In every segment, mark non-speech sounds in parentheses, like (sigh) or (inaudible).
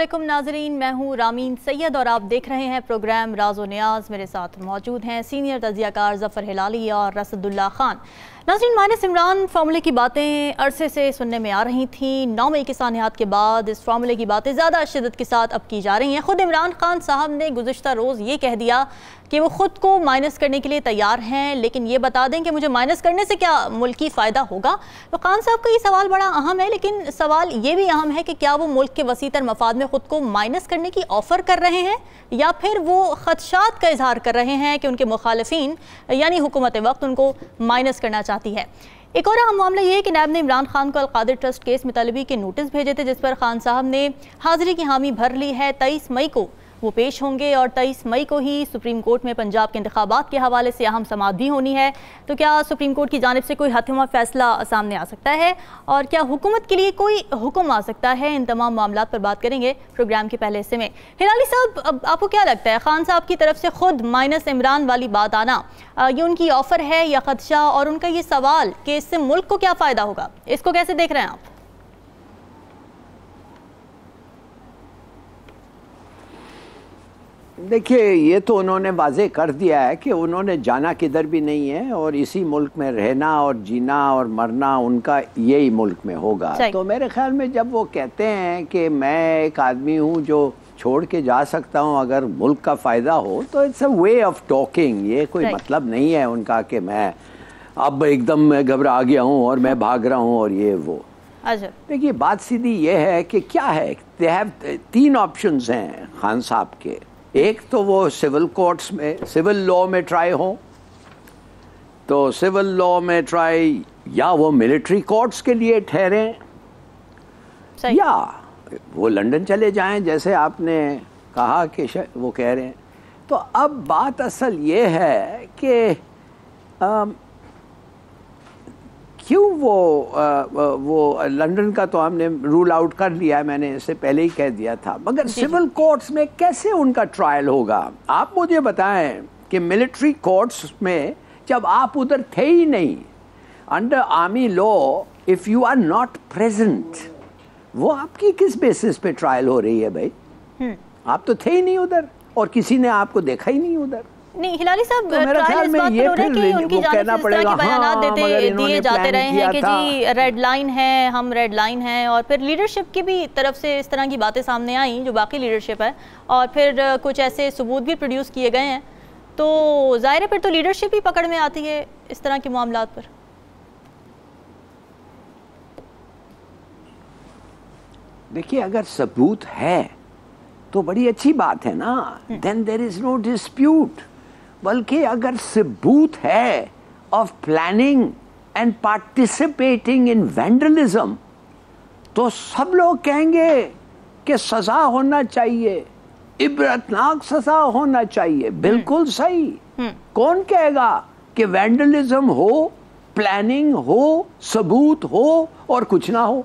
असलम नाजरीन मैं हूँ रामीन सैयद और आप देख रहे हैं प्रोग्राम राजो न्याज मेरे साथ मौजूद हैं सीनियर कार जफ़र हिलाली और रसदुल्ला खान नाजरीन माइनस इमरान फार्मूले की बातें अरसे से सुनने में आ रही थी नौ मई के सानियात के बाद इस फार्मूले की बातें ज़्यादा शिदत के साथ अब की जा रही हैं ख़ुद इमरान खान साहब ने गुजशत रोज़ ये कह दिया कि वो ख़ुद को माइनस करने के लिए तैयार हैं लेकिन ये बता दें कि मुझे माइनस करने से क्या मुल्क फ़ायदा होगा तो खान साहब का ये सवाल बड़ा अहम है लेकिन सवाल ये भी अहम है कि क्या वो मुल्क के वसी तर मफाद में ख़ुद को माइनस करने की ऑफ़र कर रहे हैं या फिर वो खदशात का इजहार कर रहे हैं कि उनके मुखालफी यानी हुकूमत वक्त उनको माइनस करना चाहते चाहती है एक और अहम मामला यह है कि नैब ने इमरान खान को अलकादर ट्रस्ट केस में तलबी के नोटिस भेजे थे जिस पर खान साहब ने हाजिरी की हामी भर ली है तेईस मई को वो पेश होंगे और तेईस मई को ही सुप्रीम कोर्ट में पंजाब के इंतबात के हवाले से अहम समाधि होनी है तो क्या सुप्रीम कोर्ट की जानब से कोई हथमा फैसला सामने आ सकता है और क्या हुकूमत के लिए कोई हुक्म आ सकता है इन तमाम मामला पर बात करेंगे प्रोग्राम के पहले हिस्से में हिलाली साहब अब आपको क्या लगता है खान साहब की तरफ से खुद माइनस इमरान वाली बात आना ये उनकी ऑफर है या खदशा और उनका ये सवाल कि इससे मुल्क को क्या फ़ायदा होगा इसको कैसे देख रहे हैं आप देखिए ये तो उन्होंने वाजे कर दिया है कि उन्होंने जाना किधर भी नहीं है और इसी मुल्क में रहना और जीना और मरना उनका यही मुल्क में होगा तो मेरे ख्याल में जब वो कहते हैं कि मैं एक आदमी हूँ जो छोड़ के जा सकता हूँ अगर मुल्क का फ़ायदा हो तो it's a way of talking ये कोई मतलब नहीं है उनका कि मैं अब एकदम मैं घबरा गया हूँ और मैं भाग रहा हूँ और ये वो अच्छा देखिए बात सीधी ये है कि क्या है तीन ऑप्शंस हैं खान साहब के एक तो वो सिविल कोर्ट्स में सिविल लॉ में ट्राई हों तो सिविल लॉ में ट्राई या वो मिलिट्री कोर्ट्स के लिए ठहरें या वो लंदन चले जाएं जैसे आपने कहा कि वो कह रहे हैं तो अब बात असल ये है कि क्यों वो वो लंदन का तो हमने रूल आउट कर लिया मैंने इससे पहले ही कह दिया था मगर सिविल कोर्ट्स में कैसे उनका ट्रायल होगा आप मुझे बताएं कि मिलिट्री कोर्ट्स में जब आप उधर थे ही नहीं under army law if you are not present वो आपकी किस बेसिस पे ट्रायल हो रही है भाई हम्म। आप तो थे ही नहीं उधर और किसी ने आपको देखा ही नहीं उधर नहीं हिलाली साहब तो मेरा ख्याल में ये फिर उनकी कहना पड़ेगा हाँ, देते दिए जाते रहे हैं कि जी रेड लाइन है हम रेड लाइन हैं और फिर लीडरशिप की भी तरफ से इस तरह की बातें सामने आई जो बाकी लीडरशिप है और फिर कुछ ऐसे सबूत भी प्रोड्यूस किए गए हैं तो ज़ाहिर है फिर तो लीडरशिप ही पकड़ में आती है इस तरह के मामला पर देखिए अगर सबूत है तो बड़ी अच्छी बात है ना then there is no dispute बल्कि अगर सबूत है of planning and participating in vandalism तो सब लोग कहेंगे कि सजा होना चाहिए इबरतनाक सजा होना चाहिए हम्म। बिल्कुल सही हम्म। कौन कहेगा कि वेंडलिज्म हो प्लानिंग हो सबूत हो और कुछ ना हो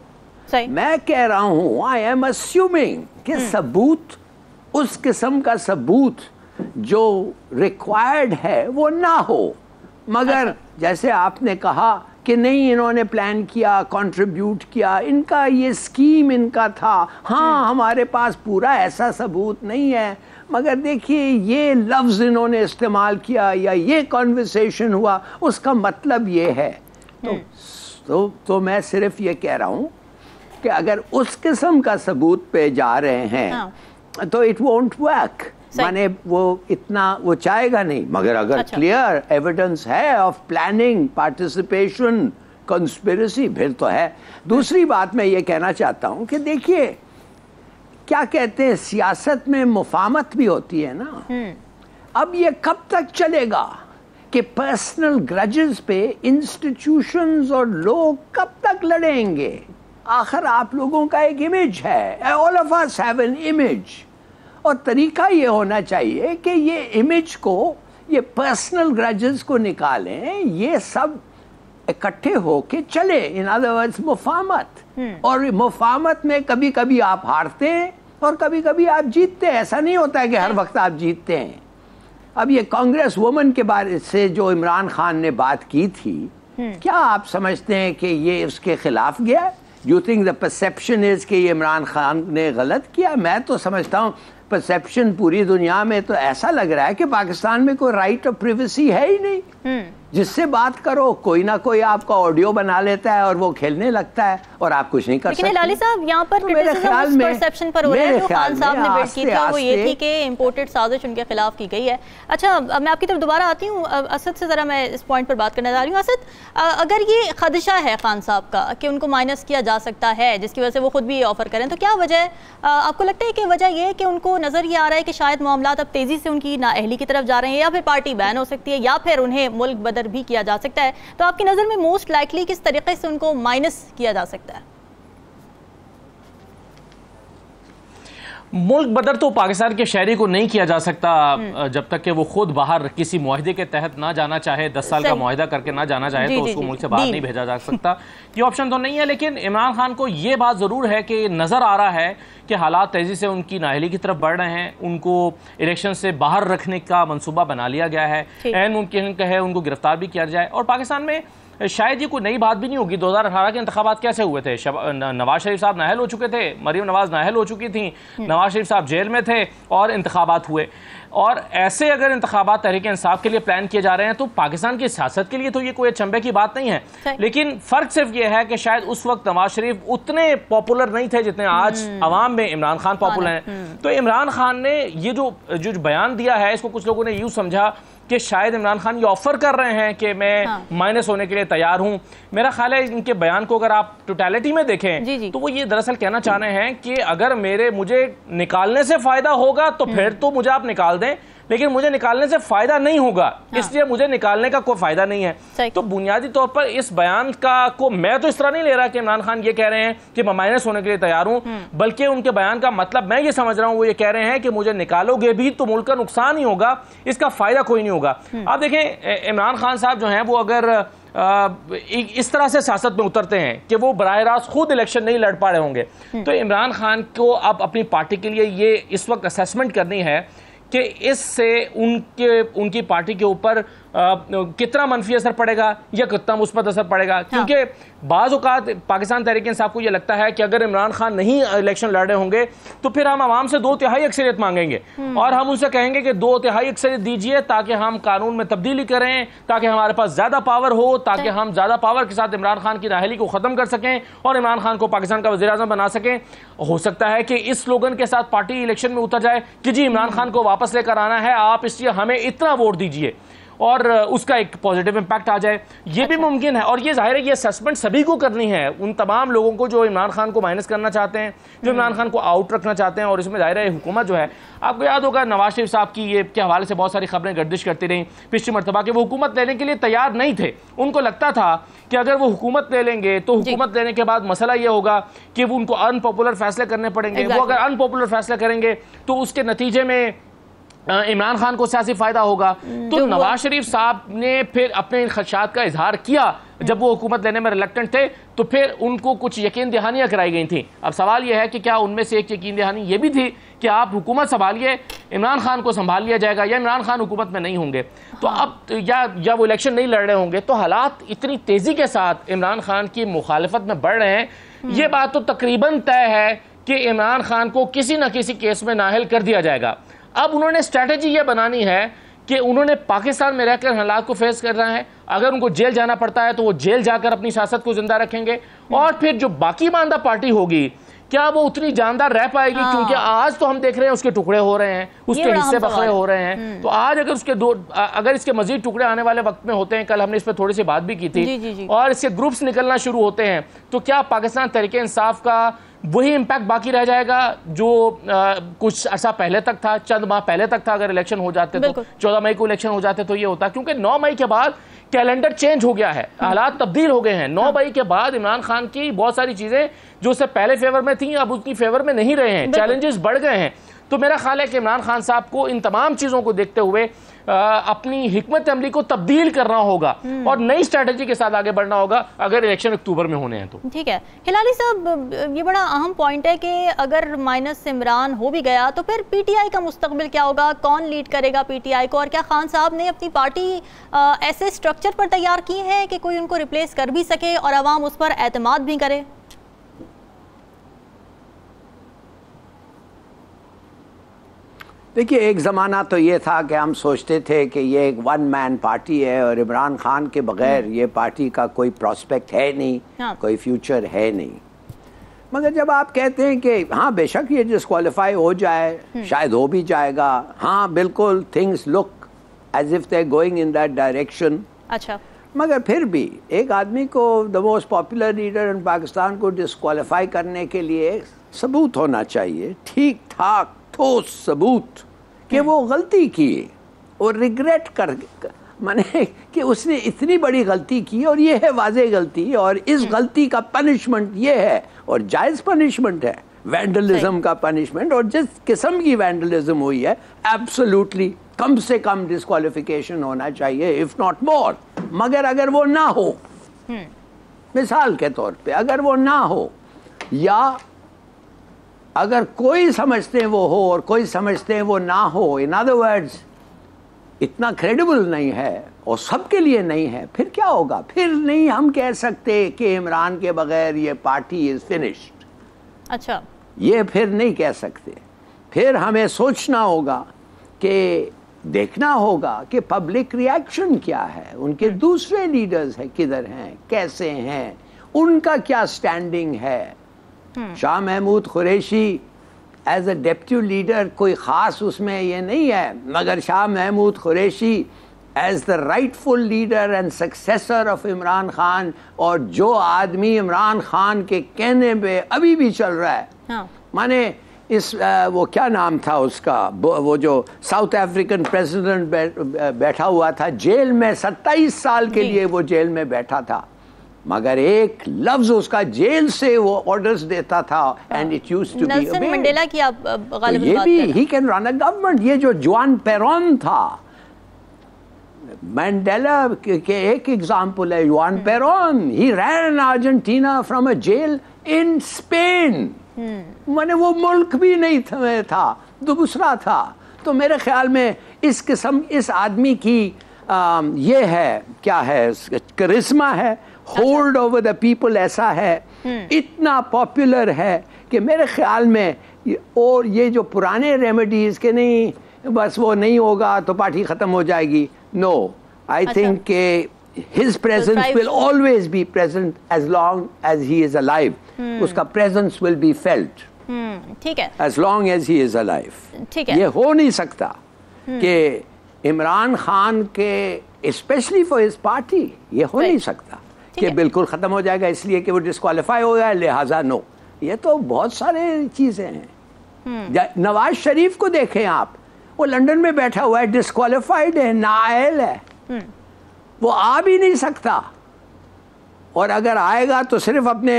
सही। मैं कह रहा हूं आई एम अस्यूमिंग कि हम्म। सबूत उस किस्म का सबूत जो रिक्वायर्ड है वो ना हो मगर अच्छा। जैसे आपने कहा कि नहीं इन्होंने प्लान किया कंट्रीब्यूट किया इनका ये स्कीम इनका था हाँ हम्म। हमारे पास पूरा ऐसा सबूत नहीं है मगर देखिए ये लफ्ज़ इन्होंने इस्तेमाल किया या ये कॉन्वर्सेशन हुआ उसका मतलब ये है तो हम्म। तो, तो मैं सिर्फ ये कह रहा हूँ कि अगर उस किस्म का सबूत पे जा रहे हैं हाँ। तो इट वोंट वर्क माने वो इतना वो चाहेगा नहीं मगर अगर अच्छा। क्लियर एविडेंस है ऑफ प्लानिंग पार्टिसिपेशन कंस्पिरेसी फिर तो है दूसरी बात मैं ये कहना चाहता हूँ कि देखिए क्या कहते हैं सियासत में मुफामत भी होती है ना हम्म। अब ये कब तक चलेगा कि पर्सनल ग्रजेस पे इंस्टीट्यूशंस और लोग कब तक लड़ेंगे आखिर आप लोगों का एक इमेज है all of us have an image और तरीका ये होना चाहिए कि ये इमेज को ये पर्सनल ग्रजेस को निकालें ये सब इकट्ठे होके चले इन अदर वर्ड्स मुफामत हम्म। और मुफामत में कभी कभी आप हारते हैं और कभी कभी आप जीतते हैं ऐसा नहीं होता है कि हर हम्म। वक्त आप जीतते हैं अब ये कांग्रेस वुमन के बारे से जो इमरान खान ने बात की थी हम्म। क्या आप समझते हैं कि ये उसके खिलाफ गया you think the perception is कि ये इमरान खान ने गलत किया मैं तो समझता हूँ परसेप्शन पूरी दुनिया में तो ऐसा लग रहा है कि पाकिस्तान में कोई राइट ऑफ प्रिवेसी है ही नहीं हम्म। जिससे बात करो कोई ना कोई आपका ऑडियो बना लेता है और वो खेलने लगता है और आप कुछ नहीं कर सकते लाली साहब यहाँ पर तो मेरे ख्याल में परसेप्शन पर हो रहा है जो खान साहब ने बेट की था वो ये थी कि इम्पोर्टेड साजिश उनके खिलाफ की गई है अच्छा अब मैं आपकी तरफ दोबारा आती हूँ असद से ज़रा मैं इस पॉइंट पर बात करना चाह रही हूँ असद अगर ये खदशा है खान साहब का कि उनको माइनस किया जा सकता है जिसकी वजह से वो खुद भी ऑफर करें तो क्या वजह आपको लगता है कि वजह यह है कि उनको नज़र ये आ रहा है कि शायद मामला अब तेज़ी से उनकी नाअहली की तरफ जा रहे हैं या फिर पार्टी बैन हो सकती है या फिर उन्हें मुल्क बदल भी किया जा सकता है तो आपकी नज़र में मोस्ट लाइकली किस तरीके से उनको माइनस किया जा सकता है मुल्क बदर तो पाकिस्तान के शहरी को नहीं किया जा सकता हम्म। जब तक कि वो खुद बाहर किसी माहदे के तहत ना जाना चाहे दस साल का माहदा करके ना जाना चाहे तो उसको मुल्क से बाहर नहीं भेजा जा सकता ये ऑप्शन तो नहीं है लेकिन इमरान खान को ये बात ज़रूर है कि नज़र आ रहा है कि हालात तेज़ी से उनकी नाहली की तरफ बढ़ रहे हैं उनको इलेक्शन से बाहर रखने का मनसूबा बना लिया गया है एन मुमकिन कहे उनको गिरफ्तार भी किया जाए और पाकिस्तान में शायद ये कोई नई बात भी नहीं होगी 2018 के इंतबात कैसे हुए थे नवाज शरीफ साहब नाहल हो चुके थे मरीम नवाज नाहल हो चुकी थी हम्म। नवाज शरीफ साहब जेल में थे और इंतबात हुए और ऐसे अगर इंतबात तहरीक इंसाफ के लिए प्लान किए जा रहे हैं तो पाकिस्तान की सियासत के लिए तो ये कोई अचंबे की बात नहीं है लेकिन फ़र्क सिर्फ ये है कि शायद उस वक्त नवाज शरीफ उतने पॉपुलर नहीं थे जितने आज हम्म। आवाम में इमरान खान पॉपुलर हैं हम्म। तो इमरान खान ने ये जो जो बयान दिया है इसको कुछ लोगों ने यूँ समझा कि शायद इमरान खान ये ऑफर कर रहे हैं कि मैं हाँ। माइनस होने के लिए तैयार हूँ मेरा ख्याल है इनके बयान को अगर आप टोटेलिटी में देखें जी जी। तो वो ये दरअसल कहना चाह रहे हैं कि अगर मेरे मुझे निकालने से फायदा होगा तो हम्म। फिर तो मुझे आप निकाल दें लेकिन मुझे निकालने से फायदा नहीं होगा हाँ। इसलिए मुझे निकालने का कोई फायदा नहीं है तो बुनियादी तौर पर इस बयान का को मैं तो इस तरह नहीं ले रहा कि इमरान खान ये कह रहे हैं कि मैं माइनस होने के लिए तैयार हूं हम्म। बल्कि उनके बयान का मतलब मैं ये समझ रहा हूँ वो ये कह रहे हैं कि मुझे निकालोगे भी तो मुल्क का नुकसान ही होगा इसका फायदा कोई नहीं होगा हम्म। आप देखें इमरान खान साहब जो है वो अगर आ, इस तरह से सियासत में उतरते हैं कि वो बरह रास्त खुद इलेक्शन नहीं लड़ पा रहे होंगे हम्म। तो इमरान खान को अब अपनी पार्टी के लिए ये इस वक्त असेसमेंट करनी है कि इससे उनके उनकी पार्टी के ऊपर कितना मनफी असर पड़ेगा या कितना मुस्बत असर पड़ेगा हाँ। क्योंकि बाज़ात पाकिस्तान तहरीक साहब को यह लगता है कि अगर इमरान खान नहीं इलेक्शन लड़ रहे होंगे तो फिर हम आवाम से दो तिहाई अक्सरियत मांगेंगे हम्म। और हम उनसे कहेंगे कि दो तिहाई अक्सरियत दीजिए ताकि हम कानून में तब्दीली करें ताकि हमारे पास ज़्यादा पावर हो ताकि हाँ। हम ज़्यादा पावर के साथ इमरान खान की राहली को ख़त्म कर सकें और इमरान खान को पाकिस्तान का वजी अजम बना सकें हो सकता है कि इस स्लोगन के साथ पार्टी इलेक्शन में उतर जाए कि जी इमरान खान को वापस लेकर आना है आप इसलिए हमें इतना वोट दीजिए और उसका एक पॉजिटिव इम्पैक्ट आ जाए ये भी अच्छा। मुमकिन है और ये जाहिर है ये असेसमेंट सभी को करनी है उन तमाम लोगों को जो इमरान खान को माइनस करना चाहते हैं जो हम्म। इमरान खान को आउट रखना चाहते हैं और इसमें जाहिर है हुकूमत जो है आपको याद होगा नवाज शरीफ साहब की ये के हवाले से बहुत सारी खबरें गर्दिश करती रहीं पिछली मरतबा के वो हुकूमत लेने के लिए तैयार नहीं थे उनको लगता था कि अगर वो हुकूमत ले लेंगे तो हुकूमत लेने के बाद मसला ये होगा कि वो उनको अनपॉपुलर फैसले करने पड़ेंगे वो अगर अनपॉपुलर फैसला करेंगे तो उसके नतीजे में इमरान खान को सियासी फ़ायदा होगा हम्म। तो नवाज शरीफ साहब ने फिर अपने इन खदशात का इजहार किया हम्म। जब वो हुकूमत लेने में रिलेक्टेंट थे तो फिर उनको कुछ यकीन दहानियां कराई गई थी अब सवाल यह है कि क्या उनमें से एक यकीन दहानी यह भी थी कि आप हुकूमत संभालिए इमरान खान को संभाल लिया जाएगा या इमरान खान हुकूमत में नहीं होंगे तो हाँ। अब तो या या वो इलेक्शन नहीं लड़ रहे होंगे तो हालात इतनी तेज़ी के साथ इमरान खान की मुखालफत में बढ़ रहे हैं हम्म। ये बात तो तकरीबन तय है कि इमरान खान को किसी न किसी केस में नाहल कर दिया जाएगा अब उन्होंने स्ट्रैटेजी यह बनानी है कि उन्होंने पाकिस्तान में रहकर हालात को फेस करना है अगर उनको जेल जाना पड़ता है तो वो जेल जाकर अपनी सियासत को जिंदा रखेंगे और फिर जो बाकी मानदा पार्टी होगी क्या वो उतनी जानदार रह पाएगी हाँ। क्योंकि आज तो हम देख रहे हैं उसके टुकड़े हो रहे हैं उसके हिस्से बखरे हो रहे हैं हम्म। तो आज अगर उसके दो अगर इसके मजीद टुकड़े आने वाले वक्त में होते हैं कल हमने इस पर थोड़ी सी बात भी की थी जी जी जी। और इसके ग्रुप्स निकलना शुरू होते हैं तो क्या पाकिस्तान तरीके इंसाफ का वही इम्पैक्ट बाकी रह जाएगा जो आ, कुछ अर्सा पहले तक था चंद माह पहले तक था अगर इलेक्शन हो जाते तो चौदह मई को इलेक्शन हो जाते तो ये होता क्योंकि नौ मई के बाद कैलेंडर चेंज हो गया है हालात तब्दील हो गए हैं नौ हाँ। मई के बाद इमरान खान की बहुत सारी चीज़ें जो उससे पहले फेवर में थी अब उसकी फेवर में नहीं रहे हैं चैलेंजेस बढ़ गए हैं तो मेरा ख्याल है कि इमरान खान साहब को इन तमाम चीज़ों को देखते हुए अपनी हमत अमली को तब्दील करना होगा हम्म। और नई स्ट्रेटेजी के साथ आगे बढ़ना होगा अगर इलेक्शन अक्टूबर में होने हैं तो ठीक है हिलाली साहब ये बड़ा अहम पॉइंट है कि अगर माइनस इमरान हो भी गया तो फिर पीटीआई का मुस्तबिल क्या होगा कौन लीड करेगा पीटीआई को और क्या खान साहब ने अपनी पार्टी ऐसे स्ट्रक्चर पर तैयार की है कि कोई उनको रिप्लेस कर भी सके और आवाम उस पर एतमाद भी करे देखिए एक ज़माना तो ये था कि हम सोचते थे कि ये एक वन मैन पार्टी है और इमरान खान के बगैर हम्म। ये पार्टी का कोई प्रॉस्पेक्ट है नहीं हाँ। कोई फ्यूचर है नहीं मगर जब आप कहते हैं कि हाँ बेशक ये डिसक्वालीफाई हो जाए हम्म। शायद हो भी जाएगा हाँ बिल्कुल things look as if they going in that direction अच्छा मगर फिर भी एक आदमी को the most popular leader in Pakistan को डिसक्वालीफाई करने के लिए सबूत होना चाहिए ठीक ठाक ठोस सबूत कि वो गलती की और रिग्रेट कर माने कि उसने इतनी बड़ी गलती की और ये है वाजे गलती और इस हम्म। गलती का पनिशमेंट ये है और जायज़ पनिशमेंट है वैंडलिज्म का पनिशमेंट और जिस किस्म की वैंडलिज्म हुई है एब्सोल्युटली कम से कम डिस्कालिफिकेशन होना चाहिए इफ नॉट मोर मगर अगर वो ना हो हम्म। मिसाल के तौर पे अगर वो ना हो या अगर कोई समझते हैं वो हो और कोई समझते हैं वो ना हो इन अदर वर्ड्स इतना क्रेडिबल नहीं है और सबके लिए नहीं है फिर क्या होगा फिर नहीं हम कह सकते कि इमरान के बगैर ये पार्टी इज फिनिश्ड अच्छा ये फिर नहीं कह सकते फिर हमें सोचना होगा कि देखना होगा कि पब्लिक रिएक्शन क्या है उनके हम्म। दूसरे लीडर्स हैं किधर हैं कैसे हैं उनका क्या स्टैंडिंग है हम्म। Shah Mahmood Qureshi as a deputy leader कोई ख़ास उसमें ये नहीं है मगर Shah Mahmood Qureshi as the rightful leader and successor of Imran Khan और जो आदमी इमरान खान के कहने पे अभी भी चल रहा है हाँ। माने इस आ, वो क्या नाम था उसका वो जो साउथ अफ्रीकन प्रेसिडेंट बैठा हुआ था जेल में सत्ताईस साल के लिए वो जेल में बैठा था मगर एक लफ्ज उसका जेल से वो ऑर्डर्स देता था and it use to be Mandela की आप तो बात ये भी he can run a government ये जो जुआन पेरोन था मंडेला के एक एग्जांपल है Juan Peron he ran Argentina from a jail in Spain मैंने वो मुल्क भी नहीं था दूसरा था तो मेरे ख्याल में इस किस्म इस आदमी की आ, ये है क्या है करिश्मा है होल्ड ओवर द पीपल ऐसा है hmm. इतना पॉपुलर है कि मेरे ख्याल में और ये जो पुराने रेमेडीज़ के नहीं बस वो नहीं होगा तो पार्टी ख़त्म हो जाएगी नो आई थिंक के his presence will always be present as long as he is alive उसका प्रेजेंस विल बी फेल्ट ठीक है as long as he is alive ठीक है ये हो नहीं सकता hmm. कि इमरान खान के स्पेशली फॉर हिज पार्टी ये हो नहीं सकता कि बिल्कुल ख़त्म हो जाएगा इसलिए कि वो डिस्कालीफाई हो गया लिहाजा नो ये तो बहुत सारे चीज़ें हैं हम्म। नवाज शरीफ को देखें आप वो लंदन में बैठा हुआ है डिस्कालीफाइड है नायल है हम्म। वो आ भी नहीं सकता और अगर आएगा तो सिर्फ अपने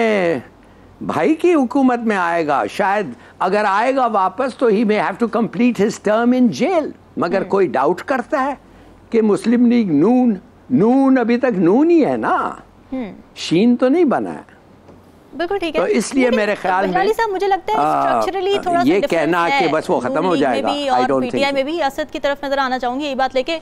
भाई की हुकूमत में आएगा शायद अगर आएगा वापस तो he may have to complete his term in jail मगर हम्म। कोई डाउट करता है कि मुस्लिम लीग नून नून अभी तक नून ही है ना शीन तो नहीं बना है बिल्कुल ठीक है तो इसलिए मेरे ख्याल में साहब मुझे लगता है स्ट्रक्चरली हाँ, हाँ, थोड़ा ये कहना कि बस वो खत्म हो जाएगा आई डोंट पीटीआई में भी असद की तरफ नजर आना चाहूंगी ये बात लेके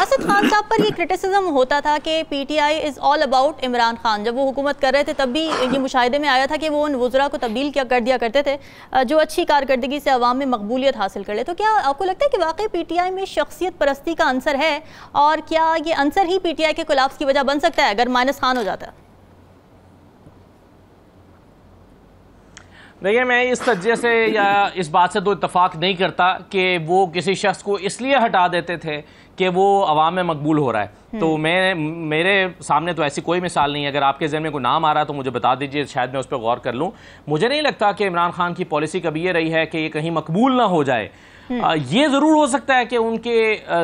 असद खान साहब पर ये क्रिटिसिज्म होता था कि PTI is all about Imran Khan जब वो हुकूमत कर रहे थे तब भी ये मुशाहिदे में आया था कि वो उन वजरा को तब्दील किया कर दिया करते थे जो अच्छी कारकर्दगी से अवाम में मकबूलियत हासिल कर ले तो क्या आपको लगता है कि वाकई पीटीआई में शख्सियत परस्ती का आंसर है और क्या ये आंसर ही पीटीआई के कोलाप्स की वजह बन सकता है अगर माइनस खान हो जाता है देखिए मैं इस तज्जे से या इस बात से तो इतफाक़ नहीं करता कि वो किसी शख्स को इसलिए हटा देते थे कि वो अवाम में मकबूल हो रहा है हम्म। तो मैं मेरे सामने तो ऐसी कोई मिसाल नहीं है अगर आपके जहन में कोई नाम आ रहा है तो मुझे बता दीजिए शायद मैं उस पर गौर कर लूँ मुझे नहीं लगता कि इमरान खान की पॉलिसी कभी ये रही है कि ये कहीं मकबूल ना हो जाए हम्म। ये ज़रूर हो सकता है कि उनके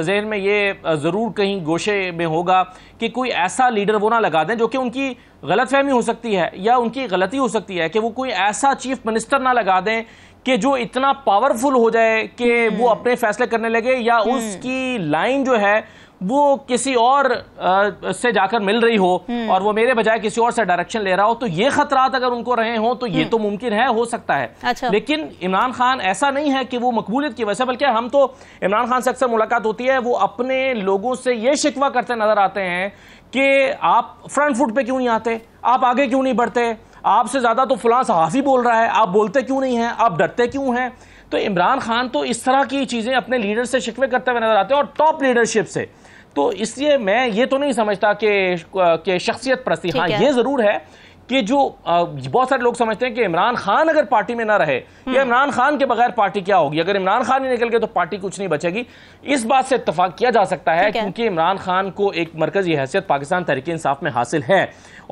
जहन में ये ज़रूर कहीं गोशे में होगा कि कोई ऐसा लीडर वो ना लगा दें जो कि उनकी गलतफहमी हो सकती है या उनकी गलती हो सकती है कि वो कोई ऐसा चीफ मिनिस्टर ना लगा दें कि जो इतना पावरफुल हो जाए कि हम्म। वो अपने फैसले करने लगे या हम्म। उसकी लाइन जो है वो किसी और आ, से जाकर मिल रही हो हम्म। और वो मेरे बजाय किसी और से डायरेक्शन ले रहा हो तो ये खतरात अगर उनको रहे हों तो ये हम्म। तो मुमकिन है हो सकता है अच्छा। लेकिन इमरान खान ऐसा नहीं है कि वो मकबूलियत की वजह से बल्कि हम तो इमरान खान से अक्सर मुलाकात होती है वो अपने लोगों से ये शिकवा करते नजर आते हैं कि आप फ्रंट फुट पर क्यों नहीं आते आप आगे क्यों नहीं बढ़ते आपसे ज़्यादा तो फलां सहाफ़ी बोल रहा है आप बोलते क्यों नहीं हैं आप डरते क्यों हैं तो इमरान खान तो इस तरह की चीज़ें अपने लीडर से शिकवे करते हुए नजर आते हैं और टॉप लीडरशिप से तो इसलिए मैं ये तो नहीं समझता कि कि शख्सियत प्रस्ती हाँ ये ज़रूर है कि जो बहुत सारे लोग समझते हैं कि इमरान खान अगर पार्टी में ना रहे या हम्म। इमरान खान के बगैर पार्टी क्या होगी अगर इमरान खान ही निकल गए तो पार्टी कुछ नहीं बचेगी इस बात से इतफाक किया जा सकता है क्योंकि इमरान खान को एक मरकजी हैसियत पाकिस्तान तहरीक इंसाफ में हासिल है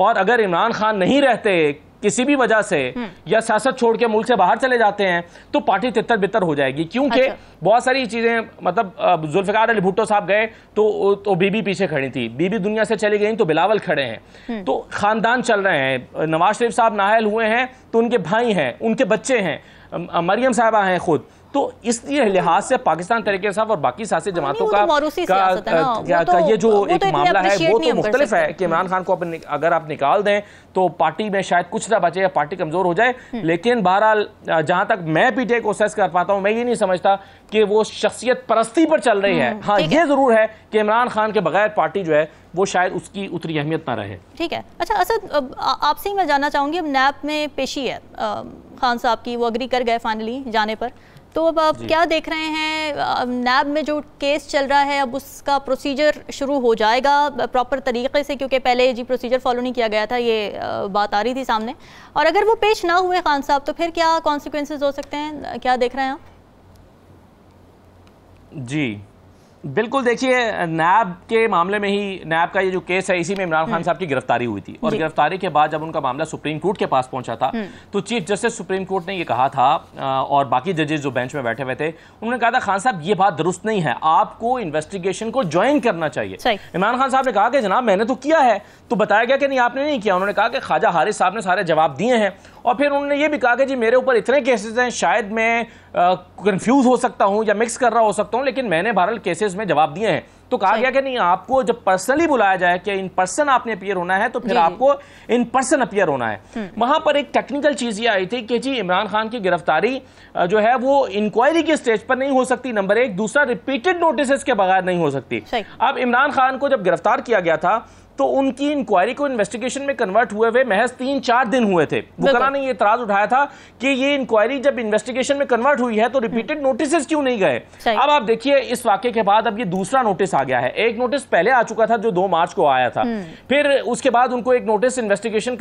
और अगर इमरान खान नहीं रहते किसी भी वजह से हम्म। या सियासत छोड़ के मुल्क से बाहर चले जाते हैं तो पार्टी तितर बितर हो जाएगी क्योंकि अच्छा। बहुत सारी चीज़ें मतलब जुल्फ़िकार अली भुट्टो साहब गए तो तो बीबी पीछे खड़ी थी बीबी दुनिया से चली गई तो बिलावल खड़े हैं हम्म। तो ख़ानदान चल रहे हैं नवाज शरीफ साहब नाहल हुए हैं तो उनके भाई हैं उनके बच्चे हैं मरियम साहबा हैं खुद तो इस लिहाज से पाकिस्तान तरीके साहब और बाकी सियासी जमातों तो तो का, ये जो तो एक मामला है वो तो मुख्तलिफ है कि इमरान खान को अगर आप निकाल दें तो पार्टी में शायद कुछ ना बचे या पार्टी कमज़ोर हो जाए हम्म। लेकिन बहरहाल जहाँ तक मैं पीटीए को सेस कर पाता हूँ मैं ये नहीं समझता कि वो शख्सियत परस्ती पर चल रही है हम्म, हाँ ये ज़रूर है कि इमरान खान के बगैर पार्टी जो है वो शायद उसकी उतनी अहमियत ना रहे ठीक है अच्छा असद आपसे ही मैं जानना चाहूंगी अब नैप में पेशी है खान साहब की वो अग्री कर गए फाइनली जाने पर तो अब आप क्या देख रहे हैं नैब में जो केस चल रहा है अब उसका प्रोसीजर शुरू हो जाएगा प्रॉपर तरीके से क्योंकि पहले जी प्रोसीजर फॉलो नहीं किया गया था ये बात आ रही थी सामने और अगर वो पेश ना हुए खान साहब तो फिर क्या कॉन्सिक्वेंसेज हो सकते हैं क्या देख रहे हैं आप जी बिल्कुल देखिए नैब के मामले में ही नैब का ये जो केस है इसी में इमरान खान हम्म। साहब की गिरफ्तारी हुई थी और गिरफ्तारी के बाद जब उनका मामला सुप्रीम कोर्ट के पास पहुंचा था हम्म। तो चीफ जस्टिस सुप्रीम कोर्ट ने ये कहा था और बाकी जजेस जो बेंच में बैठे हुए थे उन्होंने कहा था खान साहब ये बात दुरुस्त नहीं है आपको इन्वेस्टिगेशन को ज्वाइन करना चाहिए इमरान खान साहब ने कहा कि जनाब मैंने तो किया है तो बताया गया कि नहीं आपने नहीं किया उन्होंने कहा कि ख्वाजा हारिस साहब ने सारे जवाब दिए हैं और फिर उन्होंने ये भी कहा कि जी मेरे ऊपर इतने केसेस हैं शायद मैं कंफ्यूज हो सकता हूँ या मिक्स कर रहा हो सकता हूँ लेकिन मैंने बहरहाल केसेस में जवाब दिए हैं तो कहा गया कि नहीं आपको जब पर्सनली बुलाया जाए कि इन पर्सन आपने अपियर होना है तो फिर आपको इन पर्सन अपियर होना है हम्म। वहां पर एक टेक्निकल चीज ये आई थी कि जी इमरान खान की गिरफ्तारी जो है वो इंक्वायरी के स्टेज पर नहीं हो सकती नंबर एक दूसरा रिपीटेड नोटिस के बगैर नहीं हो सकती अब इमरान खान को जब गिरफ्तार किया गया था तो उनकी इंक्वायरी को इन्वेस्टिगेशन में कन्वर्ट हुए हुए महज तीन चार दिन हुए थे बुकरा ने यह तराज उठाया था कि ये इंक्वायरी जब इन्वेस्टिगेशन में कन्वर्ट हुई है तो रिपीटेड नोटिस हम्म। क्यों नहीं गए अब आप देखिए इस वाक्य के बाद अब ये दूसरा नोटिस आ गया है एक नोटिस पहले आ चुका था जो दो मार्च को आया था हम्म। फिर उसके बाद उनको एक नोटिस इन्वेस्टिगेशन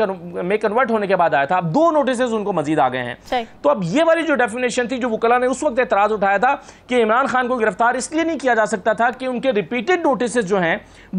में कन्वर्ट होने के बाद आया था अब दो नोटिस उनको मजीद आ गए हैं तो अब ये वाली जो डेफिनेशन थी जो वकला ने उस वक्त एतराज उठाया था कि इमरान खान को गिरफ्तार इसलिए नहीं किया जा सकता था कि उनके रिपीटेड नोटिस जो हैं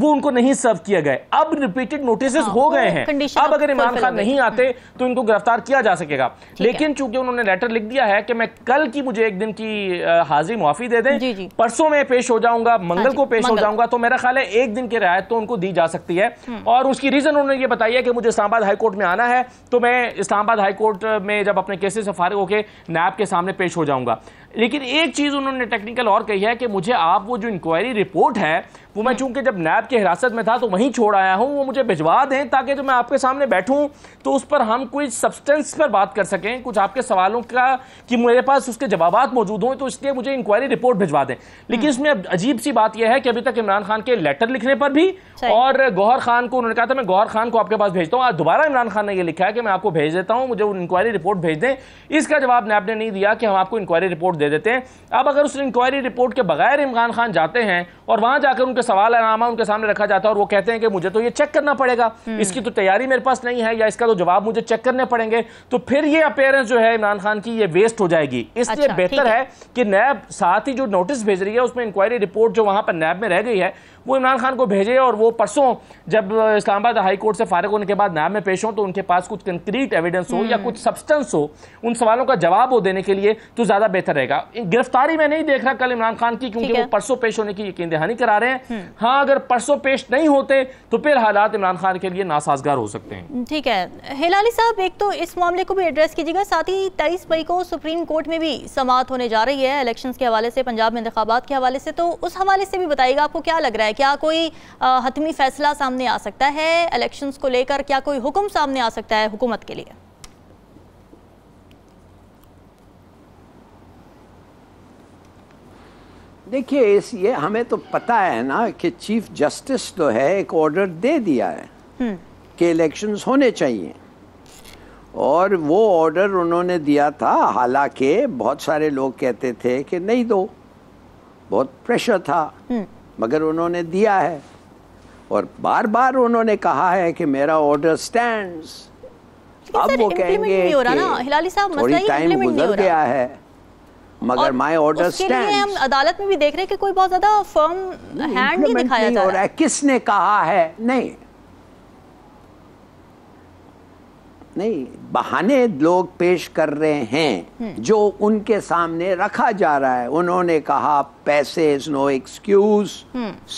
वो उनको नहीं सर्व किया गया अब रिपीटेड नोटिस हाँ, हो गए हैं अब अगर इमरान खान नहीं आते तो इनको गिरफ्तार किया जा सकेगा लेकिन चूंकि उन्होंने लेटर लिख दिया है कि मैं कल की मुझे एक दिन की हाजिरी मुआफी दे दें परसों में पेश हो जाऊंगा हाँ मंगल को पेश हो जाऊंगा तो मेरा ख्याल है एक दिन की रियायत तो उनको दी जा सकती है हम्म। और उसकी रीजन उन्होंने ये बताई है कि मुझे इस्लामाबाद हाईकोर्ट में आना है तो मैं इस्लामाबाद हाईकोर्ट में जब अपने केसेस से फारिग होकर नैब के सामने पेश हो जाऊंगा लेकिन एक चीज़ उन्होंने टेक्निकल और कही है कि मुझे आप वो जो इंक्वायरी रिपोर्ट है वो मैं हम्म। चूंकि जब नैब की हिरासत में था तो वहीं छोड़ आया हूँ वो मुझे भिजवा दें ताकि जब तो मैं आपके सामने बैठूँ तो उस पर हम कोई सब्सटेंस पर बात कर सकें कुछ आपके सवालों का कि मेरे पास उसके जवाब मौजूद हों तो इसलिए मुझे इंक्वायरी रिपोर्ट भिजवा दें लेकिन हम्म। इसमें अजीब सी बात यह है कि अभी तक इमरान खान के लेटर लिखने पर भी और गौहर खान को उन्होंने कहा था मैं गौहर खान को आपके पास भेजता हूँ आज दोबारा इमरान खान ने यह लिखा है कि मैं आपको भेज देता हूँ मुझे इंक्वायरी रिपोर्ट भेज दें इसका जवाब नैब ने नहीं दिया कि हम आपको इंक्वायरी रिपोर्ट दे देते हैं अब अगर उस इंक्वायरी रिपोर्ट के बगैर इमरान खान जाते हैं और वहां जाकर उनके सवाल आनामा उनके सामने रखा जाता है और वो कहते हैं कि मुझे तो ये चेक करना पड़ेगा हम्म। इसकी तो तैयारी मेरे पास नहीं है या इसका तो जवाब मुझे चेक करने पड़ेंगे तो फिर ये अपेयरेंस जो है इमरान खान की ये वेस्ट हो जाएगी इसलिए अच्छा, बेहतर है कि नैब साथ ही जो नोटिस भेज रही है उसमें इंक्वायरी रिपोर्ट जो वहां पर नैब में रह गई है वो इमरान खान को भेजे और वो परसों जब इस्लामाबाद हाई कोर्ट से फारग होने के बाद नाम में पेश हों तो उनके पास कुछ कंक्रीट एविडेंस हो या हम्म। कुछ सब्सटेंस हो उन सवालों का जवाब हो देने के लिए तो ज़्यादा बेहतर रहेगा गिरफ्तारी में नहीं देख रहा कल इमरान खान की क्योंकि वो परसों पेश होने की यकीन दहानी करा रहे हैं हम्म। हाँ अगर परसों पेश नहीं होते तो फिर हालात इमरान खान के लिए नासाजगार हो सकते हैं हम्म, ठीक है हिलाली साहब एक तो इस मामले को भी एड्रेस कीजिएगा साथ ही तेईस मई को सुप्रीम कोर्ट में भी समाप्त होने जा रही है इलेक्शन के हवाले से पंजाब में इंतबात के हवाले से तो उस हवाले से भी बताइएगा आपको क्या लग रहा है है क्या कोई हतमी फैसला सामने आ सकता है इलेक्शंस को लेकर क्या कोई हुक्म सामने आ सकता है हुकूमत के लिए देखिए इस ये हमें तो पता है ना कि चीफ जस्टिस तो है एक ऑर्डर दे दिया है हम्म। कि इलेक्शंस होने चाहिए और वो ऑर्डर उन्होंने दिया था हालांकि बहुत सारे लोग कहते थे कि नहीं दो बहुत प्रेशर था हम्म। मगर उन्होंने दिया है और बार बार उन्होंने कहा है कि मेरा ऑर्डर स्टैंड अब वो कहेंगे टाइम गुजर गया है मगर माय ऑर्डर स्टैंड हम अदालत में भी देख रहे हैं कि कोई बहुत ज्यादा फर्म हैंड नहीं दिखाया जा रहा है किसने कहा है नहीं नहीं बहाने लोग पेश कर रहे हैं हम्म। जो उनके सामने रखा जा रहा है उन्होंने कहा पैसे is no excuse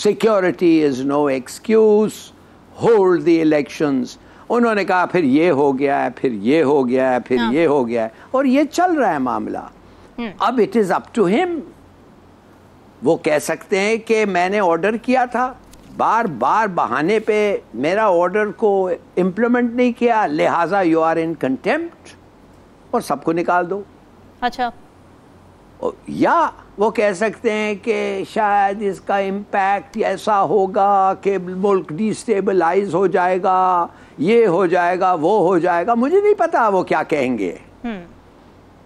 security is no excuse hold the elections उन्होंने कहा फिर ये हो गया है फिर ये हो गया है फिर हाँ। ये हो गया है और ये चल रहा है मामला हम्म। अब it is up to him वो कह सकते हैं कि मैंने ऑर्डर किया था बार बार बहाने पे मेरा ऑर्डर को इम्प्लीमेंट नहीं किया लिहाजा यू आर इन कंटेम्प्ट और सबको निकाल दो अच्छा या वो कह सकते हैं कि शायद इसका इम्पैक्ट ऐसा होगा कि मुल्क डिस्टेबलाइज हो जाएगा ये हो जाएगा वो हो जाएगा मुझे नहीं पता वो क्या कहेंगे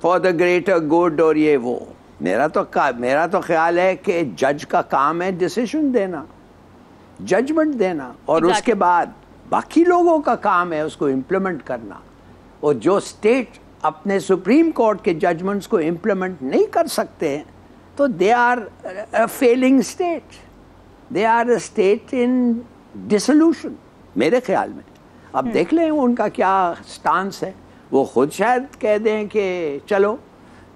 फॉर द ग्रेटर गुड और ये वो मेरा तो मेरा तो ख्याल है कि जज का काम है डिसीजन देना जजमेंट देना और exactly. उसके बाद बाकी लोगों का काम है उसको इम्प्लीमेंट करना और जो स्टेट अपने सुप्रीम कोर्ट के जजमेंट्स को इम्प्लीमेंट नहीं कर सकते हैं तो they are failing state they are a state in dissolution मेरे ख्याल में अब hmm. देख लें उनका क्या स्टांस है वो खुद शायद कह दें कि चलो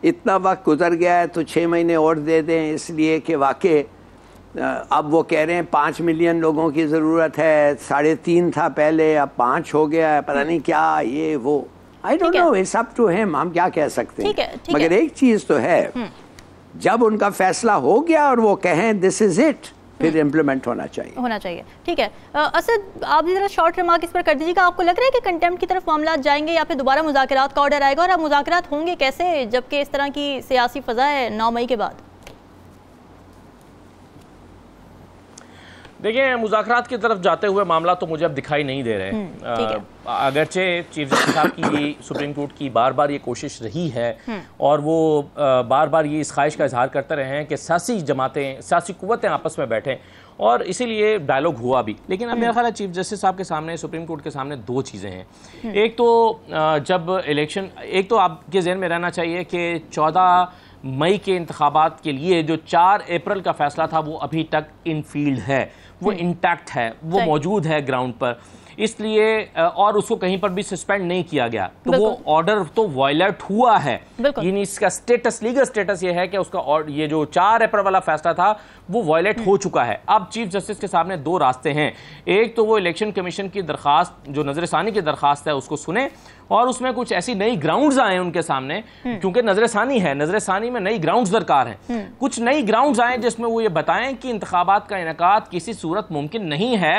इतना वक्त गुजर गया है तो छः महीने और दे दें इसलिए कि वाकई अब वो कह रहे हैं पाँच मिलियन लोगों की ज़रूरत है साढ़े तीन था पहले अब पाँच हो गया है पता हम्म। नहीं क्या ये वो I don't know it's up to him हम क्या कह सकते हैं मगर एक चीज़ तो है हम्म। जब उनका फैसला हो गया और वो कहें दिस इज़ इट फिर इम्प्लीमेंट होना चाहिए होना चाहिए ठीक है असद आप जरा शॉर्ट रिमार्क इस पर कर दीजिएगा आपको लग रहा है कि कंटेम्प्ट की तरफ मामला जाएंगे या फिर दोबारा मुजाकरात का ऑर्डर आएगा और अब मुजाकरात होंगे कैसे जबकि इस तरह की सियासी फ़जा है नौ मई के बाद देखिए मुजाकरात की तरफ जाते हुए मामला तो मुझे अब दिखाई नहीं दे रहे हैं हम्म, अगरचे चीफ जस्टिस साहब की (coughs) सुप्रीम कोर्ट की बार बार ये कोशिश रही है हम्म। और वो बार बार ये इस ख्वाहिश का इजहार करते रहे हैं कि सियासी जमातें सियासी कुतें आपस में बैठें और इसीलिए डायलॉग हुआ भी लेकिन अब हम्म। मेरा ख्याल है चीफ जस्टिस साहब के सामने सुप्रीम कोर्ट के सामने दो चीज़ें हैं एक तो जब इलेक्शन एक तो आपके जहन में रहना चाहिए कि चौदह मई के इंतबात के लिए जो चार अप्रैल का फैसला था वो अभी तक इन फील्ड है वो इंटैक्ट हम्म। है वो मौजूद है ग्राउंड पर इसलिए और उसको कहीं पर भी सस्पेंड नहीं किया गया तो वो ऑर्डर तो वॉयलेट हुआ है इसका स्टेटस लीगल स्टेटस ये है कि उसका और ये जो चार अप्रैल वाला फैसला था वो वॉयलेट हो चुका है अब चीफ जस्टिस के सामने दो रास्ते हैं एक तो वो इलेक्शन कमीशन की दरखास्त जो नजरसानी की दरखास्त है उसको सुने और उसमें कुछ ऐसी नई ग्राउंड्स आए उनके सामने हम्म। क्योंकि नजरसानी है नजरसानी में नई ग्राउंड्स दरकार है हम्म। कुछ नई ग्राउंड्स आए जिसमें वो ये बताएं कि इंतबात का इनका किसी सूरत मुमकिन नहीं है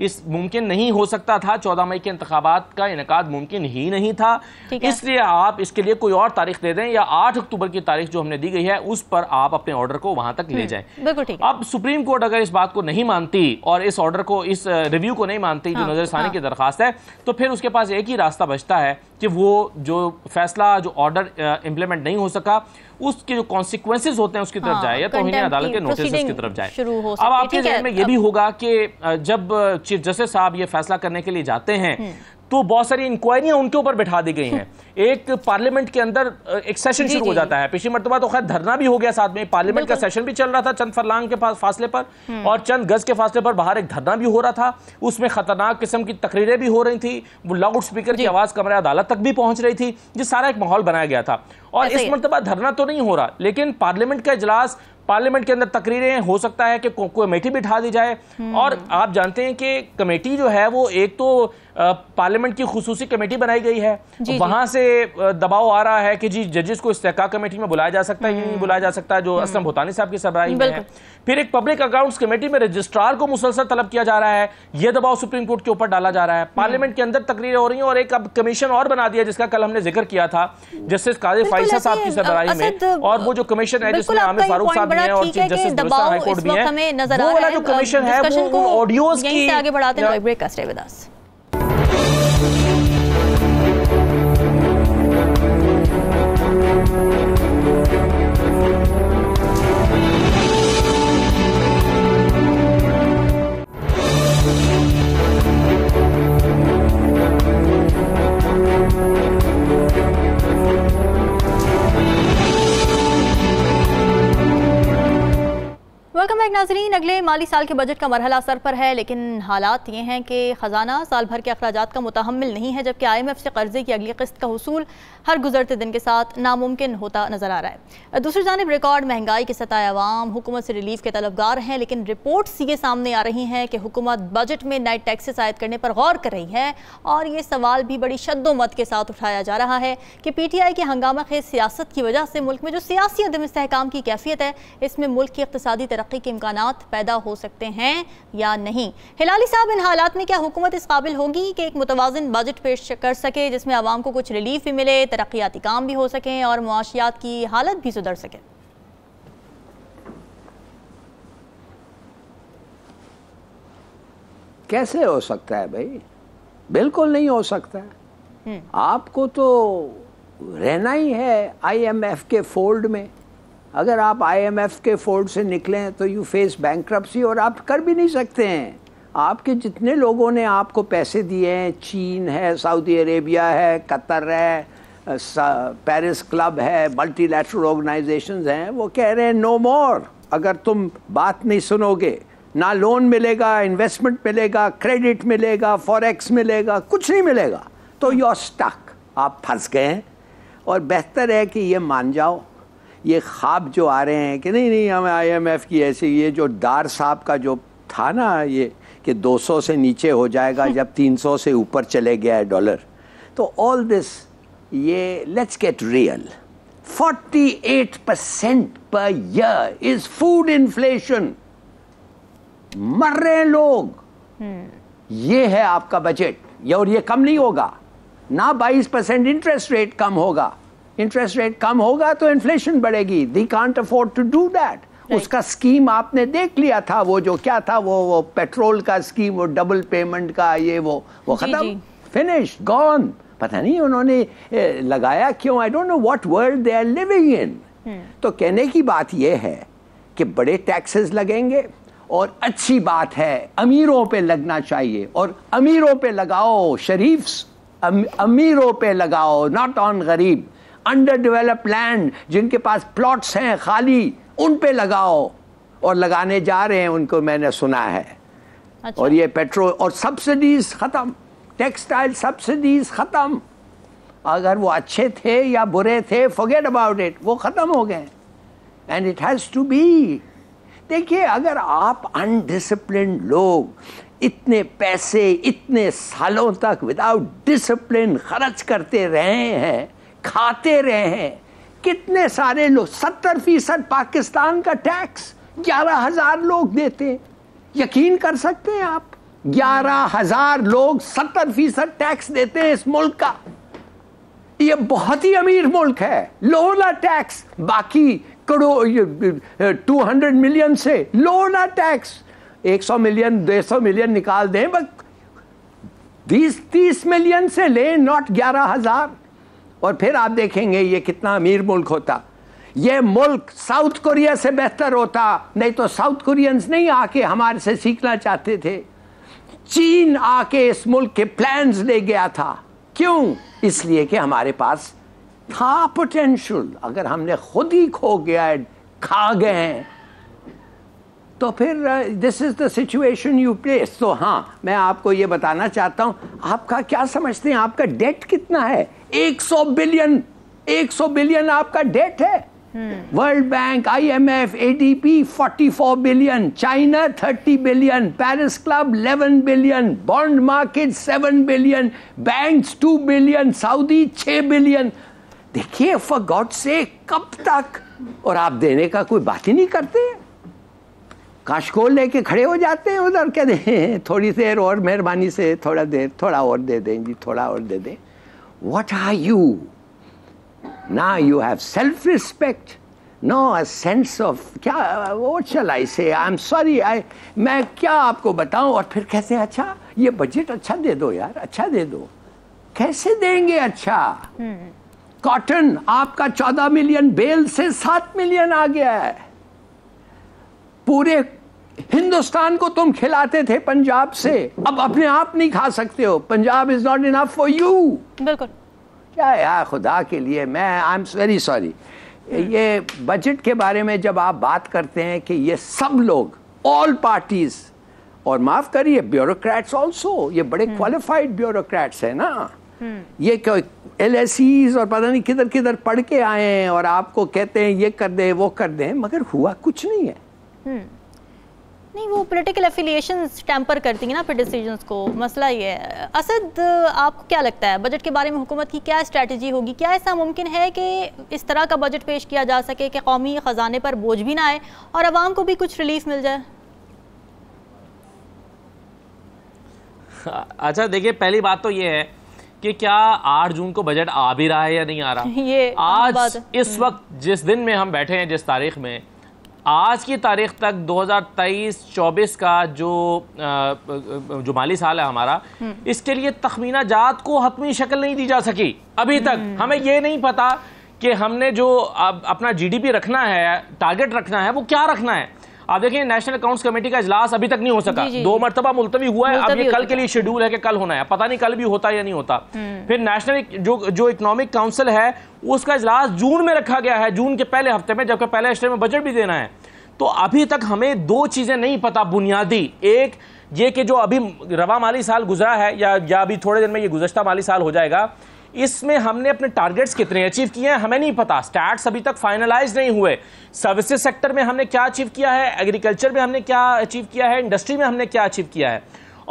इस मुमकिन नहीं हो सकता था चौदह मई के इंतबात का इनका मुमकिन ही नहीं था इसलिए आप इसके लिए कोई और तारीख दे दें या आठ अक्टूबर की तारीख जो हमने दी गई है उस पर आप अपने ऑर्डर को वहां तक ले हम्म, जाए अब सुप्रीम कोर्ट अगर इस बात को नहीं मानती और इस ऑर्डर को इस रिव्यू को नहीं मानती जो हाँ, नजरसानी हाँ। की दरखास्त है तो फिर उसके पास एक ही रास्ता बचता है कि वो जो फैसला जो ऑर्डर इम्प्लीमेंट नहीं हो सका उसके जो कॉन्सिक्वेंसेज होते हैं उसकी तरफ हाँ, जाए या तो उन्हें अदालत के नोटिस की तरफ जाए अब आपके जहन में ये भी होगा कि जब चीफ जस्टिस साहब ये फैसला करने के लिए जाते हैं हम्म। तो बहुत सारी इंक्वायरियां उनके ऊपर बैठा दी गई हैं (laughs) एक पार्लियामेंट के अंदर एक सेशन शुरू हो जाता है पिछली मरतबा तो खैर धरना भी हो गया साथ में पार्लियामेंट का सेशन भी चल रहा था चंद फरलांग के पास फासले पर हम्म। और चंद गज के फासले पर बाहर एक धरना भी हो रहा था उसमें खतरनाक किस्म की तकरीरें भी हो रही थी वो लाउड स्पीकर की आवाज़ कमरे अदालत तक भी पहुंच रही थी ये सारा एक माहौल बनाया गया था और इस मरतबा धरना तो नहीं हो रहा लेकिन पार्लियामेंट का इजलास पार्लियामेंट के अंदर तकरीरें हो सकता है कि कमेटी बिठा दी जाए हम्म। और आप जानते हैं कि कमेटी जो है वो एक तो पार्लियामेंट की खसूसी कमेटी बनाई गई है जी, वहां जी. से दबाव आ रहा है कि जी जजेस को इस्तेका कमेटी में बुलाया जा सकता है नहीं हम्म। बुलाया जा सकता है जो हम्म। असलम भोतानी साहब की सरबराही में है फिर एक पब्लिक अकाउंट्स कमेटी में रजिस्ट्रार को मुसलसल तलब किया जा रहा है यह दबाव सुप्रीम कोर्ट के ऊपर डाला जा रहा है हम्म। पार्लियामेंट के अंदर तकरीरें हो रही है और एक अब कमीशन और बना दिया जिसका कल हमने जिक्र किया था जस्टिस कादिर फाइसा साहब की सरबराही में और वो जो कमीशन है जिसमें आमिर फारूक साहब भी है और चीफ जस्टिस हाईकोर्ट भी है वो वाला जो कमीशन है वो ऑडियोज की आगे बढ़ाते हैं वेलकम बैक नाजरीन अगले माली साल के बजट का मरहला सर पर है लेकिन हालात ये हैं कि ख़जाना साल भर के अखराज का मुतहमल नहीं है जबकि आई एम एफ से कर्जे की अगली किस्त का हसूल हर गुजरते दिन के साथ नामुमकिन होता नज़र आ रहा है दूसरी जानब रिकॉर्ड महंगाई की सतह आवाम हुकूमत से रिलीफ के तलबगार हैं लेकिन रिपोर्ट्स ये सामने आ रही हैं कि हुकूमत बजट में नए टैक्सेस आयद करने पर गौर कर रही है और ये सवाल भी बड़ी शदोमत के साथ उठाया जा रहा है कि पी टी आई के हंगामा खेज सियासत की वजह से मुल्क में जो सियासी अदम इसकाम की कैफियत है इसमें मुल्क की इकतदी तरक् तरक्की के इम्कान पैदा हो सकते हैं या नहीं हिलाली साहब इन हालात में क्या हुकूमत इस काबिल होगी कि एक मुतवाजन बजट पेश कर सके जिसमें आवाम को कुछ रिलीफ भी मिले तरक्याती काम भी हो सकें और मुआशियात की हालत भी सुधर सके कैसे हो सकता है भाई बिल्कुल नहीं हो सकता हम्म। आपको तो रहना ही है आईएमएफ के फोल्ड में अगर आप आईएमएफ के फोल्ड से निकलें तो यू फेस बैंक और आप कर भी नहीं सकते हैं आपके जितने लोगों ने आपको पैसे दिए हैं चीन है सऊदी अरेबिया है कतर है पेरिस क्लब है मल्टी लेटरल ऑर्गेनाइजेशन हैं वो कह रहे हैं नो मोर अगर तुम बात नहीं सुनोगे ना लोन मिलेगा इन्वेस्टमेंट मिलेगा क्रेडिट मिलेगा फॉरेक्स मिलेगा कुछ नहीं मिलेगा तो योर स्टक आप फंस गए हैं और बेहतर है कि ये मान जाओ ये ख्वाब जो आ रहे हैं कि नहीं नहीं हम आईएमएफ की ऐसी ये जो डार साहब का जो था ना ये कि 200 से नीचे हो जाएगा हम्म। जब 300 से ऊपर चले गया है डॉलर तो ऑल दिस ये let's get real 48 percent per year is food inflation मर रहे हैं लोग हम्म। ये है आपका बजट ये और ये कम नहीं होगा ना 22 परसेंट इंटरेस्ट रेट कम होगा इंटरेस्ट रेट कम होगा तो इन्फ्लेशन बढ़ेगी they can't afford to do that उसका स्कीम आपने देख लिया था वो जो क्या था वो वो पेट्रोल का स्कीम वो डबल पेमेंट का ये वो वो खत्म फिनिश गॉन पता नहीं उन्होंने लगाया क्यों I don't know what world they are living in तो कहने की बात यह है कि बड़े टैक्सेस लगेंगे और अच्छी बात है अमीरों पे लगना चाहिए और अमीरों पे लगाओ अम, अमीरों पे लगाओ नॉट ऑन गरीब अंडर डेवलप लैंड जिनके पास प्लॉट्स हैं खाली उन पे लगाओ और लगाने जा रहे हैं उनको मैंने सुना है अच्छा। और ये पेट्रोल और सब्सिडीज ख़त्म टेक्सटाइल सब्सिडीज ख़त्म अगर वो अच्छे थे या बुरे थे फॉरगेट अबाउट इट वो ख़त्म हो गए and it has to be देखिए अगर आप अनडिसिप्लिन लोग इतने पैसे इतने सालों तक विदाउट डिसिप्लिन खर्च करते रहे हैं खाते रहे हैं कितने सारे लोग सत्तर फीसद पाकिस्तान का टैक्स ग्यारह हजार लोग देते हैं यकीन कर सकते हैं आप ग्यारह हजार लोग सत्तर फीसद टैक्स देते हैं इस मुल्क का ये बहुत ही अमीर मुल्क है लोहला टैक्स बाकी करोड़ टू हंड्रेड मिलियन से लोहला टैक्स एक सौ मिलियन डेढ़ सौ मिलियन निकाल दें बस तीस मिलियन से ले नॉट ग्यारह हजार और फिर आप देखेंगे ये कितना अमीर मुल्क होता ये मुल्क साउथ कोरिया से बेहतर होता नहीं तो साउथ कोरियंस नहीं आके हमारे से सीखना चाहते थे चीन आके इस मुल्क के प्लान्स ले गया था क्यों इसलिए कि हमारे पास था पोटेंशियल अगर हमने खुद ही खो गया है खा गए हैं तो फिर this is the situation you place तो हाँ मैं आपको ये बताना चाहता हूँ आपका क्या समझते हैं आपका डेट कितना है 100 बिलियन 100 बिलियन आपका डेट है world bank IMF ADP 44 billion China 30 billion Paris club 11 billion bond market 7 billion banks 2 billion Saudi 6 billion देखिए फॉर गॉड से कब तक और आप देने का कोई बात ही नहीं करते काशकोल लेके खड़े हो जाते हैं उधर क्या दे थोड़ी देर और मेहरबानी से थोड़ा देर थोड़ा और दे दें जी थोड़ा और दे दें What are you? Now you have self respect. No, a sense of क्या what shall I say? I'm sorry, I मैं क्या आपको बताऊं और फिर कहते हैं अच्छा ये बजट अच्छा दे दो यार अच्छा दे दो कैसे देंगे अच्छा कॉटन hmm. आपका चौदह मिलियन बेल से सात मिलियन आ गया है पूरे हिंदुस्तान को तुम खिलाते थे पंजाब से अब अपने आप नहीं खा सकते हो Punjab is not enough for you बिल्कुल क्या यार खुदा के लिए मैं आई एम वेरी सॉरी ये बजट के बारे में जब आप बात करते हैं कि ये सब लोग ऑल पार्टीज और माफ करिए ब्यूरोक्रेट्स ऑल्सो ये बड़े क्वालिफाइड हम्म। ब्यूरोक्रेट्स हैं ना हम्म। ये क्यों एल और पता नहीं किधर किधर पढ़ के आए हैं और आपको कहते हैं ये कर दें वो कर दें मगर हुआ कुछ नहीं है हम्म। नहीं वो पॉलिटिकल एफिलिएशन टैम्पर करती है ना फिर डिसीजंस को मसला ये है असद आपको क्या लगता है बजट के बारे में हुकूमत की क्या स्ट्रैटेजी होगी क्या ऐसा मुमकिन है कि इस तरह का बजट पेश किया जा सके कि कौमी ख़जाने पर बोझ भी ना आए और आवाम को भी कुछ रिलीफ मिल जाए (laughs) अच्छा देखिए पहली बात तो ये है कि क्या आठ जून को बजट आ भी रहा है या नहीं आ रहा (laughs) ये आज इस वक्त जिस दिन में हम बैठे हैं जिस तारीख में आज की तारीख तक 2023-24 का जो जो माली साल है हमारा हम्म। इसके लिए तखमीना जात को हतमी शक्ल नहीं दी जा सकी अभी तक हम्म। हमें ये नहीं पता कि हमने जो अपना जीडीपी रखना है टारगेट रखना है वो क्या रखना है आप देखिए नेशनल अकाउंट्स कमेटी का इजलास अभी तक नहीं हो सका दो मरतबा मुलतवी हुआ है अब ये कल के लिए शेड्यूल है कि कल होना है पता नहीं कल भी होता या नहीं होता हम्म। फिर नेशनल जो जो इकोनॉमिक काउंसिल है उसका इजलास जून में रखा गया है जून के पहले हफ्ते में जबकि पहले हफ्ते में बजट भी देना है तो अभी तक हमें दो चीज़ें नहीं पता बुनियादी एक ये कि जो अभी रवा माली साल गुजरा है या या अभी थोड़े दिन में ये गुजशत माली साल हो जाएगा इसमें हमने अपने टारगेट्स कितने अचीव किए हैं हमें नहीं पता स्टैट्स अभी तक फाइनलाइज नहीं हुए सर्विसेज सेक्टर में हमने क्या अचीव किया है एग्रीकल्चर में हमने क्या अचीव किया है इंडस्ट्री में हमने क्या अचीव किया है